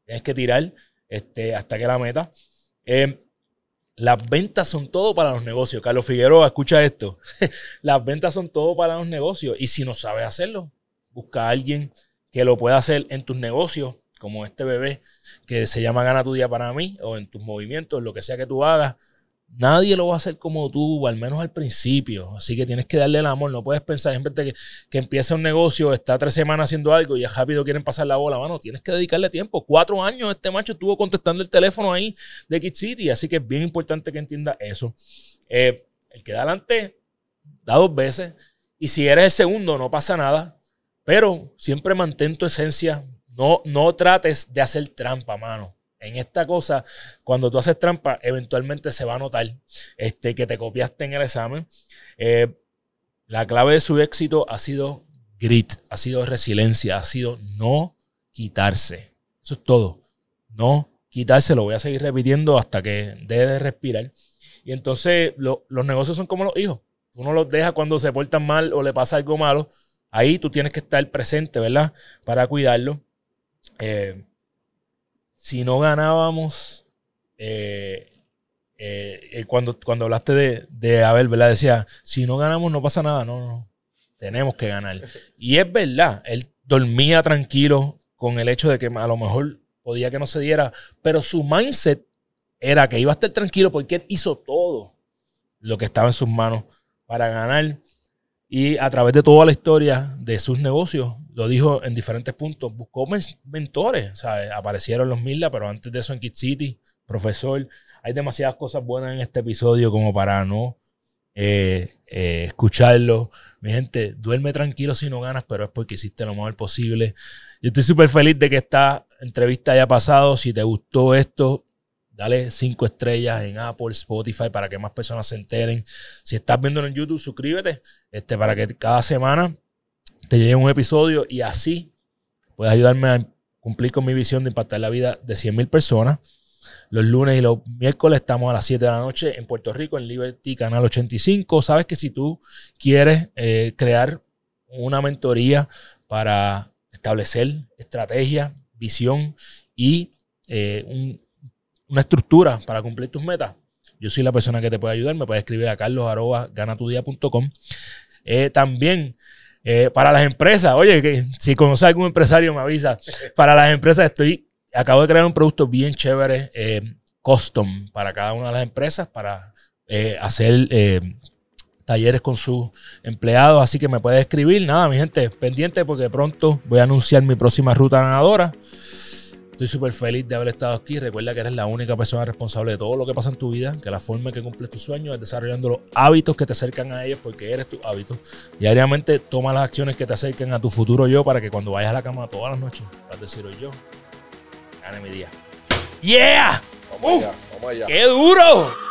tienes que tirar este, hasta que la meta. Eh, las ventas son todo para los negocios. Carlos Figueroa, escucha esto. Las ventas son todo para los negocios. Y si no sabes hacerlo, busca a alguien que lo pueda hacer en tus negocios, como este bebé que se llama Gana tu Día para mí, o en tus movimientos, lo que sea que tú hagas. Nadie lo va a hacer como tú, al menos al principio. Así que tienes que darle el amor. No puedes pensar, gente que, que empieza un negocio, está tres semanas haciendo algo y es rápido quieren pasar la bola. Mano, tienes que dedicarle tiempo. Cuatro años este macho estuvo contestando el teléfono ahí de Kid City. Así que es bien importante que entienda eso. Eh, el que da adelante, da dos veces. Y si eres el segundo, no pasa nada. Pero siempre mantén tu esencia. No, no trates de hacer trampa, mano. En esta cosa, cuando tú haces trampa, eventualmente se va a notar este, que te copiaste en el examen. Eh, la clave de su éxito ha sido grit, ha sido resiliencia, ha sido no quitarse. Eso es todo. No quitarse, lo voy a seguir repitiendo hasta que deje de respirar. Y entonces los negocios son como los hijos. Uno los deja cuando se portan mal o le pasa algo malo. Ahí tú tienes que estar presente, ¿verdad? Para cuidarlo. Eh, si no ganábamos, eh, eh, eh, cuando, cuando hablaste de, de Abel, Decía, si no ganamos no pasa nada, no, no, tenemos que ganar. Y es verdad, él dormía tranquilo con el hecho de que a lo mejor podía que no se diera, pero su mindset era que iba a estar tranquilo porque él hizo todo lo que estaba en sus manos para ganar. Y a través de toda la historia de sus negocios, lo dijo en diferentes puntos, buscó mentores, aparecieron los Milda, pero antes de eso en Kid City, profesor, hay demasiadas cosas buenas en este episodio como para no eh, eh, escucharlo. Mi gente, duerme tranquilo si no ganas, pero es porque hiciste lo mejor posible. Yo estoy súper feliz de que esta entrevista haya pasado. Si te gustó esto, dale cinco estrellas en Apple, Spotify para que más personas se enteren. Si estás viéndolo en YouTube, suscríbete este, para que cada semana te llegue un episodio y así puedes ayudarme a cumplir con mi visión de impactar la vida de 100.000 personas. Los lunes y los miércoles estamos a las 7 de la noche en Puerto Rico, en Liberty Canal 85. Sabes que si tú quieres eh, crear una mentoría para establecer estrategia, visión y eh, una estructura para cumplir tus metas, yo soy la persona que te puede ayudar. Me puedes escribir a carlos.ganatudia.com. Eh, también eh, para las empresas, oye, si conoces a algún empresario me avisa. Para las empresas estoy, acabo de crear un producto bien chévere, eh, custom, para cada una de las empresas, para eh, hacer talleres con sus empleados. Así que me puede escribir. Nada, mi gente, pendiente porque pronto voy a anunciar mi próxima ruta ganadora. Estoy súper feliz de haber estado aquí. Recuerda que eres la única persona responsable de todo lo que pasa en tu vida, que la forma en que cumples tus sueños es desarrollando los hábitos que te acercan a ellos porque eres tu hábito. diariamente toma las acciones que te acerquen a tu futuro yo para que cuando vayas a la cama todas las noches, vas a decir yo, gane mi día. ¡Yeah! Vamos vamos allá. ¡Qué duro!